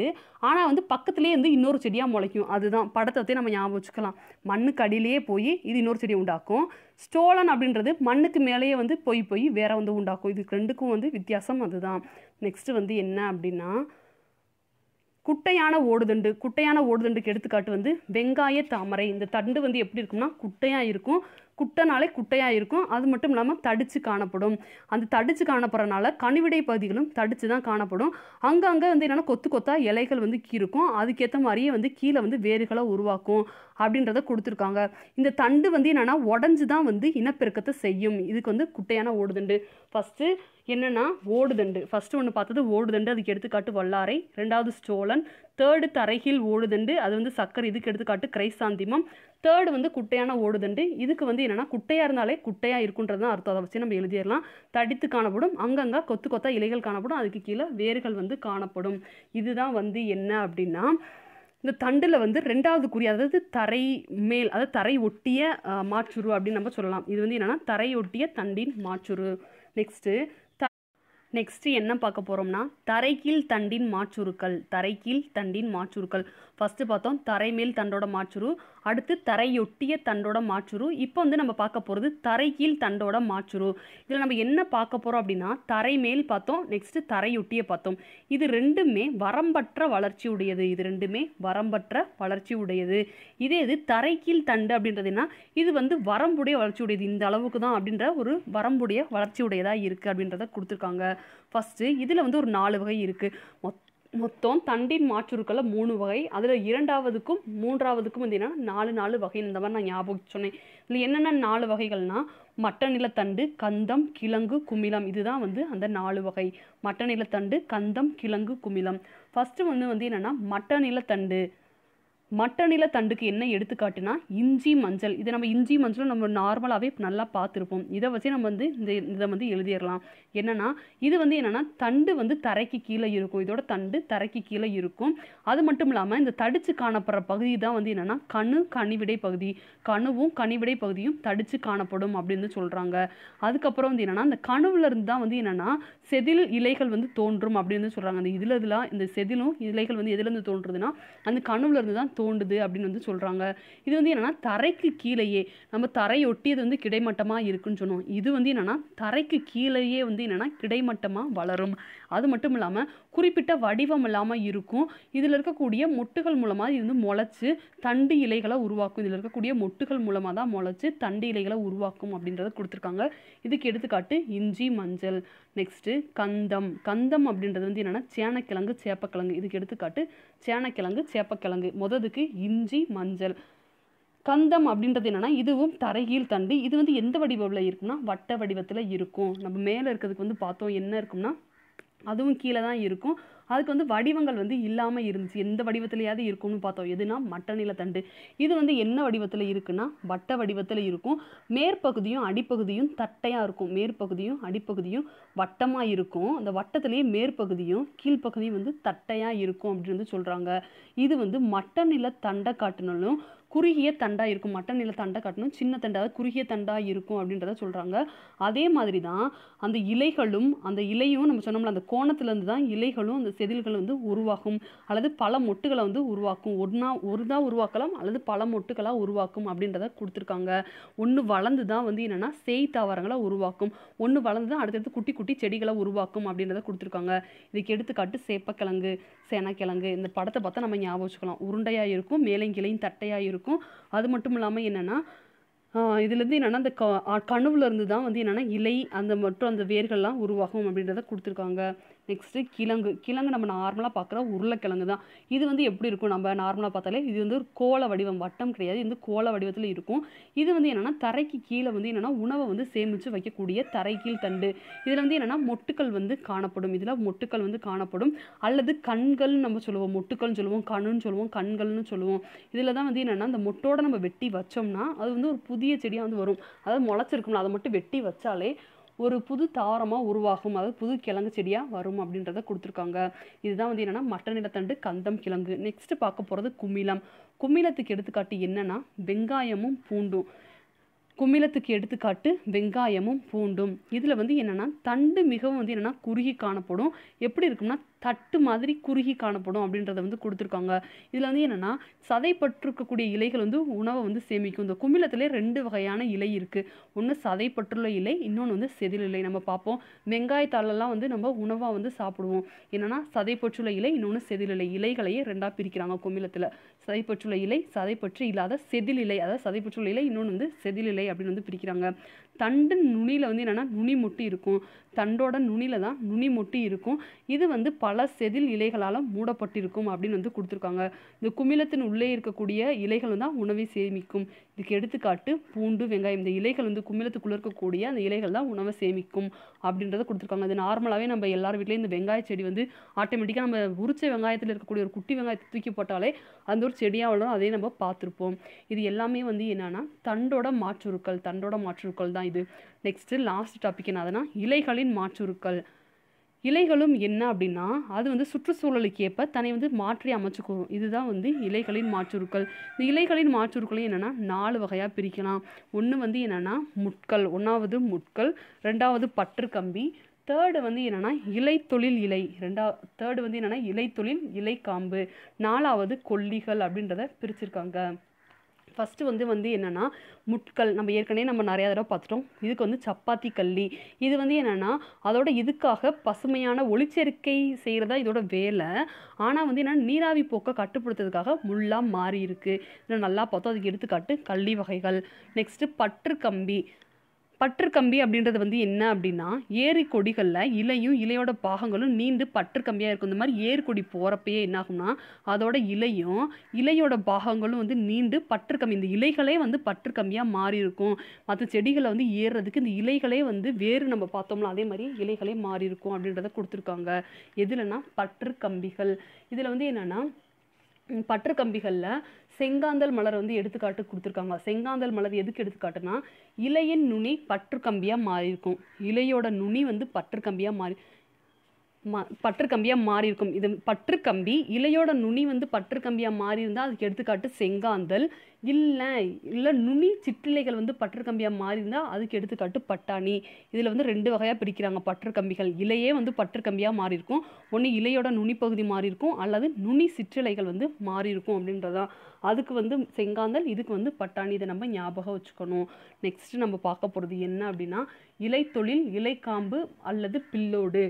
ஆனால் வந்து பக்கத்துலேயே வந்து இன்னொரு செடியாக முளைக்கும் அதுதான் படத்தை நம்ம ஞாபகம் வச்சுக்கலாம் மண்ணுக்கு அடியிலேயே போய் இது இன்னொரு செடியை உண்டாக்கும் ஸ்டோலன் அப்படின்றது மண்ணுக்கு மேலேயே வந்து போய் போய் வேற வந்து உண்டாக்கும் இது ரெண்டுக்கும் வந்து வித்தியாசம் அதுதான் நெக்ஸ்ட்டு வந்து என்ன அப்படின்னா குட்டையான ஓடுதண்டு குட்டையான ஓடுதண்டுக்கு எடுத்துக்காட்டு வந்து வெங்காய தாமரை இந்த தண்டு வந்து எப்படி இருக்கும்னா குட்டையாக இருக்கும் குட்டைனாலே குட்டையாக இருக்கும் அது மட்டும் இல்லாமல் தடித்து காணப்படும் அந்த தடித்து காணப்படுறனால கனிவிடை பகுதிகளும் தடித்து தான் காணப்படும் அங்கங்கே வந்து என்னென்னா கொத்து கொத்தாக இலைகள் வந்து இருக்கும் அதுக்கேற்ற மாதிரியே வந்து கீழே வந்து வேர்களை உருவாக்கும் அப்படின்றத கொடுத்துருக்காங்க இந்த தண்டு வந்து என்னென்னா உடஞ்சி தான் வந்து இனப்பெருக்கத்தை செய்யும் இதுக்கு வந்து குட்டையான ஓடுதண்டு ஃபஸ்ட்டு என்னென்னா ஓடுதண்டு ஃபஸ்ட்டு ஒன்று பார்த்தது ஓடுதண்டு அதுக்கு எடுத்துக்காட்டு வல்லாரை ரெண்டாவது ஸ்டோலன் தேர்டு தரைகில் ஓடுதண்டு அது வந்து சர்க்கரை இதுக்கு எடுத்துக்காட்டு கிரைசாந்திமம் தேர்டு வந்து குட்டையான ஓடுதண்டு இதுக்கு வந்து என்னென்னா குட்டையாக இருந்தாலே குட்டையாக இருக்குன்றது தான் அர்த்தம் அதை வச்சு நம்ம எழுதிடலாம் தடித்து காணப்படும் அங்கங்கே கொத்து கொத்தா இலைகள் காணப்படும் அதுக்கு கீழே வேர்கள் வந்து காணப்படும் இதுதான் வந்து என்ன அப்படின்னா இந்த தண்டில் வந்து ரெண்டாவது குறி அதாவது தரை மேல் அதாவது தரை ஒட்டிய மாச்சுரு அப்படின்னு நம்ம சொல்லலாம் இது வந்து என்னென்னா தரை ஒட்டிய தண்டின் மாச்சுரு நெக்ஸ்ட்டு நெக்ஸ்ட்டு என்ன பார்க்க போகிறோம்னா தரைக்கீழ் தண்டின் மாச்சுருக்கள் தரைக்கீழ் தண்டின் மாச்சுருக்கள் ஃபஸ்ட்டு பார்த்தோம் தரைமேல் தண்டோட மாச்சுரு அடுத்து தரையொட்டிய தண்டோட மாச்சுரு இப்போ வந்து நம்ம பார்க்க போகிறது கீழ் தண்டோட மாச்சுரு இதில் நம்ம என்ன பார்க்க போகிறோம் அப்படின்னா தரைமேல் பார்த்தோம் நெக்ஸ்ட்டு தரையொட்டிய பார்த்தோம் இது ரெண்டுமே வரம்பற்ற வளர்ச்சி உடையது இது ரெண்டுமே வரம்பற்ற வளர்ச்சி உடையது இதே இது தரைக்கீழ் தண்டு அப்படின்றதுன்னா இது வந்து வரம்புடைய வளர்ச்சி உடையது இந்த அளவுக்கு தான் அப்படின்ற ஒரு வரம்புடைய வளர்ச்சி உடையதாக இருக்குது அப்படின்றத கொடுத்துருக்காங்க ஃபஸ்ட்டு இதில் வந்து ஒரு நாலு வகை இருக்குது மொத்த மொத்தம் தண்டின் மாற்றுருக்களில் மூணு வகை அதில் இரண்டாவதுக்கும் மூன்றாவதுக்கும் வந்து என்னென்னா நாலு நாலு வகை இந்த மாதிரி நான் ஞாபகம் சொன்னேன் இதில் என்னென்ன நாலு வகைகள்னால் மட்ட நிலத்தண்டு கந்தம் கிழங்கு குமிலம் இதுதான் வந்து அந்த நாலு வகை மட்ட நிலத்தண்டு கந்தம் கிழங்கு குமிழம் ஃபஸ்ட்டு வந்து வந்து என்னென்னா மட்ட நிலத்தண்டு மற்ற தண்டுக்கு என்ன எடுத்துக்காட்டுனா இஞ்சி மஞ்சள் இதை நம்ம இஞ்சி மஞ்சளும் நம்ம நார்மலாகவே நல்லா பார்த்துருப்போம் இதை வச்சு நம்ம வந்து இந்த இதை வந்து எழுதிடலாம் என்னென்னா இது வந்து என்னென்னா தண்டு வந்து தரைக்கு கீழே இருக்கும் இதோட தண்டு தரைக்கு கீழே இருக்கும் அது மட்டும் இல்லாமல் இந்த தடிச்சு காணப்படுற பகுதி தான் வந்து என்னென்னா கணு கனிவிடை பகுதி கணுவும் கனிவிடை பகுதியும் தடிச்சு காணப்படும் அப்படின்னு சொல்கிறாங்க அதுக்கப்புறம் வந்து என்னென்னா அந்த கணுவிலிருந்து தான் வந்து என்னென்னா செதில் இலைகள் வந்து தோன்றும் அப்படின்னு சொல்கிறாங்க அந்த இதில் இதெல்லாம் இந்த செதிலும் இலைகள் வந்து எதுலேருந்து தோன்றுதுன்னா அந்த கணுவிலிருந்து தான் தோண்டுது அப்படின்னு வந்து சொல்கிறாங்க இது வந்து என்னென்னா தரைக்கு கீழேயே நம்ம தரையொட்டி இது வந்து கிடைமட்டமாக இருக்குன்னு சொன்னோம் இது வந்து என்னென்னா தரைக்கு கீழேயே வந்து என்னென்னா கிடைமட்டமாக வளரும் அது மட்டும் இல்லாமல் குறிப்பிட்ட வடிவம் இல்லாமல் இருக்கும் இதில் இருக்கக்கூடிய மொட்டுகள் மூலமாக இது வந்து முளைச்சி தண்டு இலைகளை உருவாக்கும் இதில் இருக்கக்கூடிய மொட்டுகள் மூலமாக தான் முளைச்சி தண்டு இலைகளை உருவாக்கும் அப்படின்றத கொடுத்துருக்காங்க இதுக்கு எடுத்துக்காட்டு இஞ்சி மஞ்சள் நெக்ஸ்ட்டு கந்தம் கந்தம் அப்படின்றது வந்து என்னென்னா சேனக்கிழங்கு சேப்பக்கிழங்கு இதுக்கு எடுத்துக்காட்டு சேனக்கிழங்கு சேப்பக்கிழங்கு முததுக்கு இஞ்சி மஞ்சள் கந்தம் அப்படின்றது என்னென்னா இதுவும் தரையில் தண்டு இது வந்து எந்த வடிவில் இருக்கும்னா வட்ட வடிவத்தில் இருக்கும் நம்ம மேலே இருக்கிறதுக்கு வந்து பார்த்தோம் என்ன இருக்கும்னா அதுவும் கீழே தான் இருக்கும் அதுக்கு வந்து வடிவங்கள் வந்து இல்லாமல் இருந்துச்சு எந்த வடிவத்திலையாவது இருக்கும்னு பார்த்தோம் எதுனா மட்ட நிலத்தண்டு இது வந்து என்ன வடிவத்தில் இருக்குன்னா வட்ட வடிவத்தில் இருக்கும் மேற்பகுதியும் அடிப்பகுதியும் தட்டையாக இருக்கும் மேற்பகுதியும் அடிப்பகுதியும் வட்டமாக இருக்கும் அந்த வட்டத்திலேயே மேற்பகுதியும் கீழ்ப்பகுதியும் வந்து தட்டையாக இருக்கும் அப்படின்னு வந்து சொல்கிறாங்க இது வந்து மட்ட நில தண்டை காட்டினாலும் குறுகிய தண்டாக இருக்கும் மட்ட நில தண்டை காட்டணும் சின்ன தண்டாக குறுகிய தண்டாக இருக்கும் அப்படின்றத சொல்கிறாங்க அதே மாதிரி தான் அந்த இலைகளும் அந்த இலையும் நம்ம சொன்னோம்ல அந்த கோணத்துலேருந்து தான் இலைகளும் அந்த செதில்கள் வந்து உருவாகும் அல்லது பல மொட்டுகளை வந்து உருவாக்கும் ஒன்றா ஒரு தான் உருவாக்கலாம் அல்லது பல மொட்டுகளாக உருவாக்கும் அப்படின்றத கொடுத்துருக்காங்க ஒன்று வளர்ந்து தான் வந்து என்னென்னா செய் தாவரங்களை உருவாக்கும் ஒன்று வளர்ந்து தான் அடுத்தடுத்து குட்டி குட்டி செடிகளை உருவாக்கும் அப்படின்றத கொடுத்துருக்காங்க இதுக்கு எடுத்துக்காட்டு சேப்பக்கிழங்கு சேனக்கிழங்கு இந்த படத்தை பார்த்தா நம்ம ஞாபகம் வச்சுக்கலாம் உருண்டையாக இருக்கும் மேலங்கிளையும் தட்டையாக இருக்கும் அது மட்டும் இல்லாமல் என்னென்னா இதுலேருந்து என்னென்னா அந்த க கனவுலேருந்து தான் வந்து என்னென்னா இலை அந்த மற்றும் அந்த வேர்கள்லாம் உருவாகும் அப்படின்றத கொடுத்துருக்காங்க நெக்ஸ்ட்டு கிழங்கு கிழங்கு நம்ம நார்மலாக பார்க்குற உருளைக்கிழங்கு தான் இது வந்து எப்படி இருக்கும் நம்ம நார்மலாக பார்த்தாலே இது வந்து ஒரு கோல வடிவம் வட்டம் கிடையாது இது வந்து கோல வடிவத்தில் இருக்கும் இது வந்து என்னென்னா தரைக்கு கீழே வந்து என்னென்னா உணவை வந்து சேமித்து வைக்கக்கூடிய தரைக்கீழ் தண்டு இதில் வந்து என்னென்னா மொட்டுக்கள் வந்து காணப்படும் இதில் மொட்டுக்கள் வந்து காணப்படும் அல்லது கண்கள் நம்ம சொல்லுவோம் மொட்டுக்கள்னு சொல்லுவோம் கணுன்னு சொல்லுவோம் கண்கள்னு சொல்லுவோம் இதில் தான் வந்து என்னென்னா அந்த மொட்டோட நம்ம வெட்டி வச்சோம்னா அது வந்து ஒரு புதிய செடியாக வந்து வரும் அதாவது முளைச்சிருக்கணும் அதை மட்டும் வெட்டி வச்சாலே ஒரு புது தாரமாக உருவாகும் அதாவது புது கிழங்கு செடியாக வரும் அப்படின்றத கொடுத்துருக்காங்க இதுதான் வந்து என்னென்னா மட்ட நிலத்தண்டு கந்தம் கிழங்கு நெக்ஸ்ட் பார்க்க போகிறது குமிலம் குமிலத்துக்கு எடுத்துக்காட்டு என்னென்னா வெங்காயமும் பூண்டும் குமிலத்துக்கு எடுத்துக்காட்டு வெங்காயமும் பூண்டும் இதில் வந்து என்னென்னா தண்டு மிகவும் வந்து என்னென்னா குறுகி காணப்படும் எப்படி இருக்கும்னா தட்டு மாதிரி குறுகி காணப்படும் அப்படின்றத வந்து கொடுத்துருக்காங்க இதில் வந்து என்னென்னா சதைப்பற்றுக்கக்கூடிய இலைகள் வந்து உணவை வந்து சேமிக்கும் இந்த குமிலத்திலே ரெண்டு வகையான இலை இருக்குது ஒன்று சதைப்பற்றுள்ள இலை இன்னொன்று வந்து செதில் இலை நம்ம பார்ப்போம் வெங்காயத்தாலெல்லாம் வந்து நம்ம உணவாக வந்து சாப்பிடுவோம் என்னென்னா சதைப்பற்றுள்ள இலை இன்னொன்று செதில் இலை இலைகளையே ரெண்டாக பிரிக்கிறாங்க குமிலத்தில் சதைப்பற்றுள்ள இலை சதைப்பற்று இல்லாத செதில் இலை அதாவது சதைப்பற்றுள்ள இலை இன்னொன்று வந்து செதில் இலை அப்படின்னு வந்து பிரிக்கிறாங்க தண்டு நுனியில் வந்து என்னென்னா நுனி மொட்டி இருக்கும் தண்டோட நுனியில் தான் நுனி மொட்டி இருக்கும் இது வந்து பல செதில் இலைகளால் மூடப்பட்டிருக்கும் அப்படின்னு வந்து கொடுத்துருக்காங்க இந்த குமிழத்தின் உள்ளே இருக்கக்கூடிய இலைகள் தான் உணவை சேமிக்கும் இதுக்கு எடுத்துக்காட்டு பூண்டு வெங்காயம் இந்த இலைகள் வந்து குமிழத்துக்குள்ளே இருக்கக்கூடிய அந்த இலைகள் தான் உணவை சேமிக்கும் அப்படின்றத கொடுத்துருக்காங்க அது நார்மலாகவே நம்ம எல்லார் வீட்லேயும் இந்த வெங்காய செடி வந்து ஆட்டோமேட்டிக்காக நம்ம உரிச்ச வெங்காயத்தில் இருக்கக்கூடிய ஒரு குட்டி வெங்காயத்தை தூக்கி போட்டாலே அந்த ஒரு செடியாக வளரும் அதையும் நம்ம பார்த்துருப்போம் இது எல்லாமே வந்து என்னென்னா தண்டோட மாற்றுருக்கள் தண்டோட மாற்றுருக்கள் தான் இது நெக்ஸ்ட்டு லாஸ்ட் டாபிக் என்னதுன்னா இலைகளின் மாற்றுருக்கள் இலைகளும் என்ன அப்படின்னா அது வந்து சுற்றுச்சூழலுக்கு ஏற்ப தன்னை வந்து மாற்றி அமைச்சுக்கும் இதுதான் வந்து இலைகளின் மாற்றுருக்கள் இந்த இலைகளின் மாற்றுருக்களையும் என்னென்னா நாலு வகையாக பிரிக்கலாம் ஒன்று வந்து என்னென்னா முட்கள் ஒன்றாவது முட்கள் ரெண்டாவது பற்று கம்பி தேர்டு வந்து என்னென்னா இலைத்தொழில் இலை ரெண்டா தேர்டு வந்து என்னென்னா இலைத்தொழில் இலை காம்பு நாலாவது கொல்லிகள் அப்படின்றத பிரிச்சிருக்காங்க ஃபஸ்ட்டு வந்து வந்து என்னென்னா முட்கள் நம்ம ஏற்கனவே நம்ம நிறையா தடவை பார்த்துட்டோம் இதுக்கு வந்து சப்பாத்தி கல்லி இது வந்து என்னென்னா அதோட இதுக்காக பசுமையான ஒளிச்சேர்க்கை செய்கிறதா இதோட வேலை ஆனால் வந்து என்னென்னா நீராவி போக்கை கட்டுப்படுத்துறதுக்காக முள்ளாக மாறி இருக்குது இதில் நல்லா பார்த்தோம் அதுக்கு எடுத்துக்காட்டு கள்ளி வகைகள் நெக்ஸ்ட்டு பற்று கம்பி பற்றுக்கம்பி அப்படின்றது வந்து என்ன அப்படின்னா ஏரி கொடிகளில் இலையும் இலையோட பாகங்களும் நீண்டு பற்றுக்கம்பியாக இருக்கும் இந்த மாதிரி ஏர் கொடி போகிறப்பயே என்ன ஆகும்னா அதோட இலையும் இலையோட பாகங்களும் வந்து நீண்டு பற்றுக்கம்பி இந்த இலைகளே வந்து பற்றுக்கம்பியாக மாறி இருக்கும் மற்ற செடிகளை வந்து ஏறுறதுக்கு இந்த இலைகளே வந்து வேறு நம்ம பார்த்தோம்னா அதே மாதிரி இலைகளே மாறி இருக்கும் அப்படின்றத கொடுத்துருக்காங்க பற்று பற்றுக்கம்பிகள் இதில் வந்து என்னென்னா பற்று கம்பிகளில் செங்காந்தல் மலர் வந்து எடுத்துக்காட்டு கொடுத்துருக்காங்க செங்காந்தல் மலர் எதுக்கு எடுத்துக்காட்டுனா இலையின் நுனி பற்று கம்பியாக மாறியிருக்கும் இலையோட நுனி வந்து பற்று கம்பியாக மாறி மா பற்று கம்பியாக மாறியிருக்கும் இது பற்று கம்பி இலையோட நுனி வந்து பற்று கம்பியாக மாறி இருந்தால் அதுக்கு எடுத்துக்காட்டு செங்காந்தல் இல்லை இல்லை நுனி சிற்றிலைகள் வந்து கம்பியாக மாறி இருந்தால் அதுக்கு எடுத்துக்காட்டு பட்டாணி இதில் வந்து ரெண்டு வகையாக பிரிக்கிறாங்க பற்று கம்பிகள் இலையே வந்து பற்று மாறி இருக்கும் ஒன்று இலையோட நுனி பகுதி மாறி இருக்கும் அல்லது நுனி சிற்றிலைகள் வந்து மாறி இருக்கும் அப்படின்றதான் அதுக்கு வந்து செங்காந்தல் இதுக்கு வந்து பட்டாணி இதை நம்ம ஞாபகம் வச்சுக்கணும் நெக்ஸ்ட் நம்ம பார்க்க போகிறது என்ன அப்படின்னா இலைத்தொழில் இலைக்காம்பு அல்லது பில்லோடு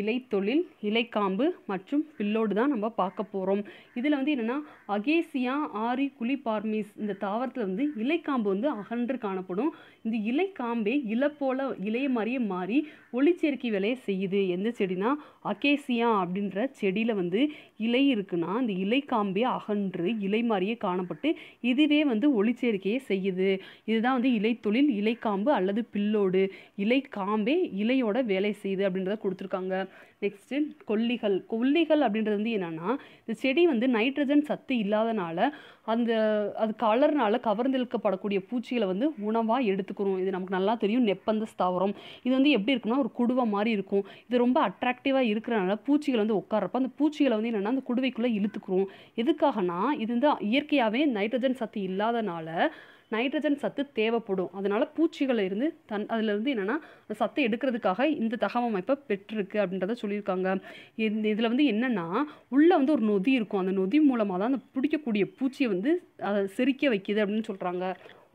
இலைத்தொழில் இலைக்காம்பு மற்றும் பில்லோடு தான் நம்ம பார்க்க போகிறோம் இதில் வந்து என்னென்னா அகேசியா ஆரி குலிபார்மிஸ் இந்த தாவரத்தில் வந்து இலைக்காம்பு வந்து அகன்று காணப்படும் இந்த இலைக்காம்பே இலை போல இலைய மாதிரியே மாறி ஒளிச்சேர்க்கை வேலையை செய்யுது எந்த செடினா அகேசியா அப்படின்ற செடியில் வந்து இலை இருக்குன்னா அந்த இலைக்காம்பே அகன்று இலை மாதிரியே காணப்பட்டு இதுவே வந்து ஒளிச்சேர்க்கையை செய்யுது இதுதான் வந்து இலை தொழில் இலைக்காம்பு அல்லது பில்லோடு இலைக்காம்பே இலையோட வேலை செய்யுது அப்படின்றத கொடுத்துருக்காங்க நெக்ஸ்ட்டு கொல்லிகள் கொல்லிகள் அப்படின்றது வந்து என்னென்னா இந்த செடி வந்து நைட்ரஜன் சத்து இல்லாதனால அந்த அது கலர்னால் கவர்ந்தெழுக்கப்படக்கூடிய பூச்சிகளை வந்து உணவாக எடுத்துக்கிறோம் இது நமக்கு நல்லா தெரியும் நெப்பந்த ஸ்தாவரம் இது வந்து எப்படி இருக்குன்னா ஒரு குடுவை மாதிரி இருக்கும் இது ரொம்ப அட்ராக்டிவாக இருக்கிறனால பூச்சிகள் வந்து உட்காரப்ப அந்த பூச்சிகளை வந்து என்னென்னா அந்த குடுவைக்குள்ளே இழுத்துக்கிறோம் எதுக்காகனா இது வந்து இயற்கையாகவே நைட்ரஜன் சத்து இல்லாதனால நைட்ரஜன் சத்து தேவைப்படும் அதனால் பூச்சிகளில் இருந்து தன் அதில் இருந்து என்னென்னா சத்தை எடுக்கிறதுக்காக இந்த தகவமைப்பை பெற்றிருக்கு அப்படின்றத சொல்லியிருக்காங்க இந்த இதில் வந்து என்னென்னா உள்ளே வந்து ஒரு நொதி இருக்கும் அந்த நொதி மூலமாக தான் அந்த பிடிக்கக்கூடிய பூச்சியை வந்து அதை செரிக்க வைக்கிது அப்படின்னு சொல்கிறாங்க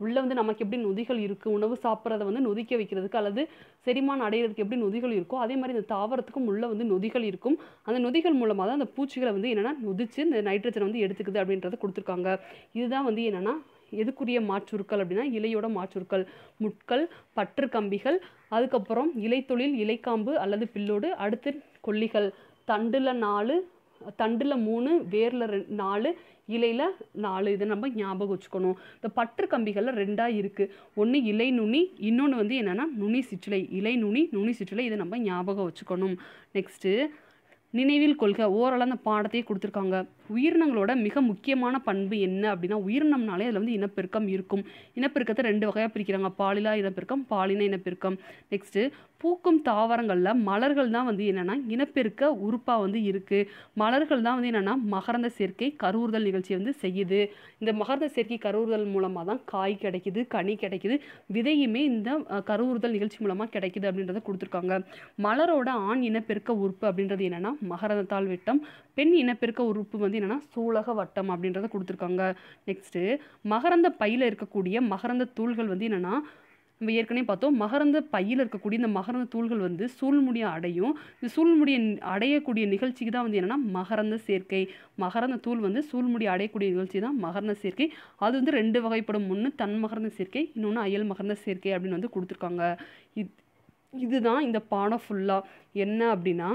உள்ளே வந்து நமக்கு எப்படி நொதிகள் இருக்குது உணவு சாப்பிட்றத வந்து நொதிக்க வைக்கிறதுக்கு அல்லது செரிமானம் அடைகிறதுக்கு எப்படி நொதிகள் இருக்கோ அதே மாதிரி இந்த தாவரத்துக்கும் உள்ளே வந்து நொதிகள் இருக்கும் அந்த நொதிகள் மூலமாக தான் அந்த பூச்சிகளை வந்து என்னென்னா நொதிச்சு இந்த நைட்ரஜனை வந்து எடுத்துக்குது அப்படின்றத கொடுத்துருக்காங்க இதுதான் வந்து என்னென்னா எதுக்குரிய மாற்றுருக்கள் அப்படின்னா இலையோட மாற்றுருக்கள் முட்கள் பற்று கம்பிகள் அதுக்கப்புறம் இலைத்தொழில் இலைக்காம்பு அல்லது பில்லோடு அடுத்து கொல்லிகள் தண்டில் நாலு தண்டில் மூணு வேரில் ரெ நாலு இலையில் நாலு இதை நம்ம ஞாபகம் வச்சுக்கணும் இந்த பற்று கம்பிகளில் ரெண்டாக இருக்குது ஒன்று இலை நுனி இன்னொன்று வந்து என்னென்னா நுனி சிற்றிலை இலை நுனி நுனி சிற்றிலை இதை நம்ம ஞாபகம் வச்சுக்கணும் நெக்ஸ்ட்டு நினைவில் கொள்க ஓரளவு அந்த பாடத்தையே கொடுத்துருக்காங்க உயிரினங்களோட மிக முக்கியமான பண்பு என்ன அப்படின்னா உயிரினம்னாலே அதில் வந்து இனப்பெருக்கம் இருக்கும் இனப்பெருக்கத்தை ரெண்டு வகையாக பிரிக்கிறாங்க பாலிலா இனப்பெருக்கம் பாலின இனப்பெருக்கம் நெக்ஸ்ட்டு பூக்கும் தாவரங்களில் மலர்கள் தான் வந்து என்னென்னா இனப்பெருக்க உறுப்பாக வந்து இருக்குது மலர்கள் தான் வந்து என்னென்னா மகரந்த சேர்க்கை கருவுறுதல் நிகழ்ச்சியை வந்து செய்யுது இந்த மகரந்த சேர்க்கை கருவுறுதல் மூலமாக தான் காய் கிடைக்குது கனி கிடைக்குது விதையுமே இந்த கருவுறுதல் நிகழ்ச்சி மூலமாக கிடைக்குது அப்படின்றத கொடுத்துருக்காங்க மலரோட ஆண் இனப்பெருக்க உறுப்பு அப்படின்றது என்னென்னா மகரந்தத்தால் விட்டம் பெண் இனப்பெருக்க உறுப்பு வந்து வந்து என்னென்னா சூலக வட்டம் அப்படின்றத கொடுத்துருக்காங்க நெக்ஸ்ட்டு மகரந்த பையில் இருக்கக்கூடிய மகரந்த தூள்கள் வந்து என்னென்னா நம்ம ஏற்கனவே பார்த்தோம் மகரந்த பையில் இருக்கக்கூடிய இந்த மகரந்த தூள்கள் வந்து சூழ்முடியை அடையும் இந்த சூழ்முடியை அடையக்கூடிய நிகழ்ச்சிக்கு தான் வந்து என்னென்னா மகரந்த சேர்க்கை மகரந்த தூள் வந்து சூழ்முடி அடையக்கூடிய நிகழ்ச்சி தான் மகரந்த சேர்க்கை அது வந்து ரெண்டு வகைப்படும் ஒன்று தன் மகரந்த சேர்க்கை இன்னொன்று அயல் மகரந்த சேர்க்கை அப்படின்னு வந்து கொடுத்துருக்காங்க இது இதுதான் இந்த பானை ஃபுல்லாக என்ன அப்படின்னா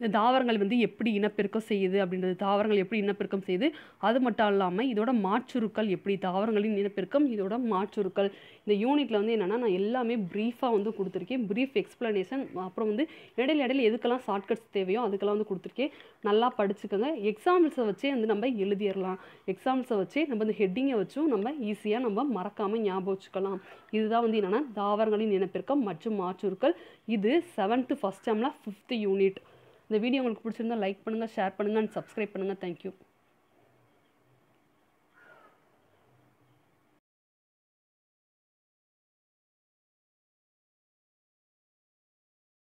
இந்த தாவரங்கள் வந்து எப்படி இனப்பெருக்கம் செய்யுது அப்படின்றது தாவரங்கள் எப்படி இனப்பெருக்கம் செய்யுது அது மட்டும் இல்லாமல் இதோட மாற்றுருக்கள் எப்படி தாவரங்களின் இனப்பெருக்கம் இதோட மாற்றுருக்கள் இந்த யூனிட்டில் வந்து என்னென்னா நான் எல்லாமே ப்ரீஃபாக வந்து கொடுத்துருக்கேன் ப்ரீஃப் எக்ஸ்ப்ளனேஷன் அப்புறம் வந்து இடையில இடையில எதுக்கெல்லாம் ஷார்ட்கட்ஸ் தேவையோ அதுக்கெல்லாம் வந்து கொடுத்துருக்கேன் நல்லா படிச்சுக்கோங்க எக்ஸாம்பிள்ஸை வச்சே வந்து நம்ம எழுதிடலாம் எக்ஸாம்பிள்ஸை வச்சே நம்ம இந்த ஹெட்டிங்கை வச்சும் நம்ம ஈஸியாக நம்ம மறக்காமல் ஞாபகம் வச்சுக்கலாம் இதுதான் வந்து என்னென்னா தாவரங்களின் இனப்பெருக்கம் மற்றும் மாற்றுருக்கள் இது seventh first Tamil fifth unit இந்த வீடியோ உங்களுக்கு பிடிச்சிருந்தால் லைக் பண்ணுங்கள் ஷேர் பண்ணுங்கள் அண்ட் சப்ஸ்கிரைப் பண்ணுங்கள் தேங்க்யூ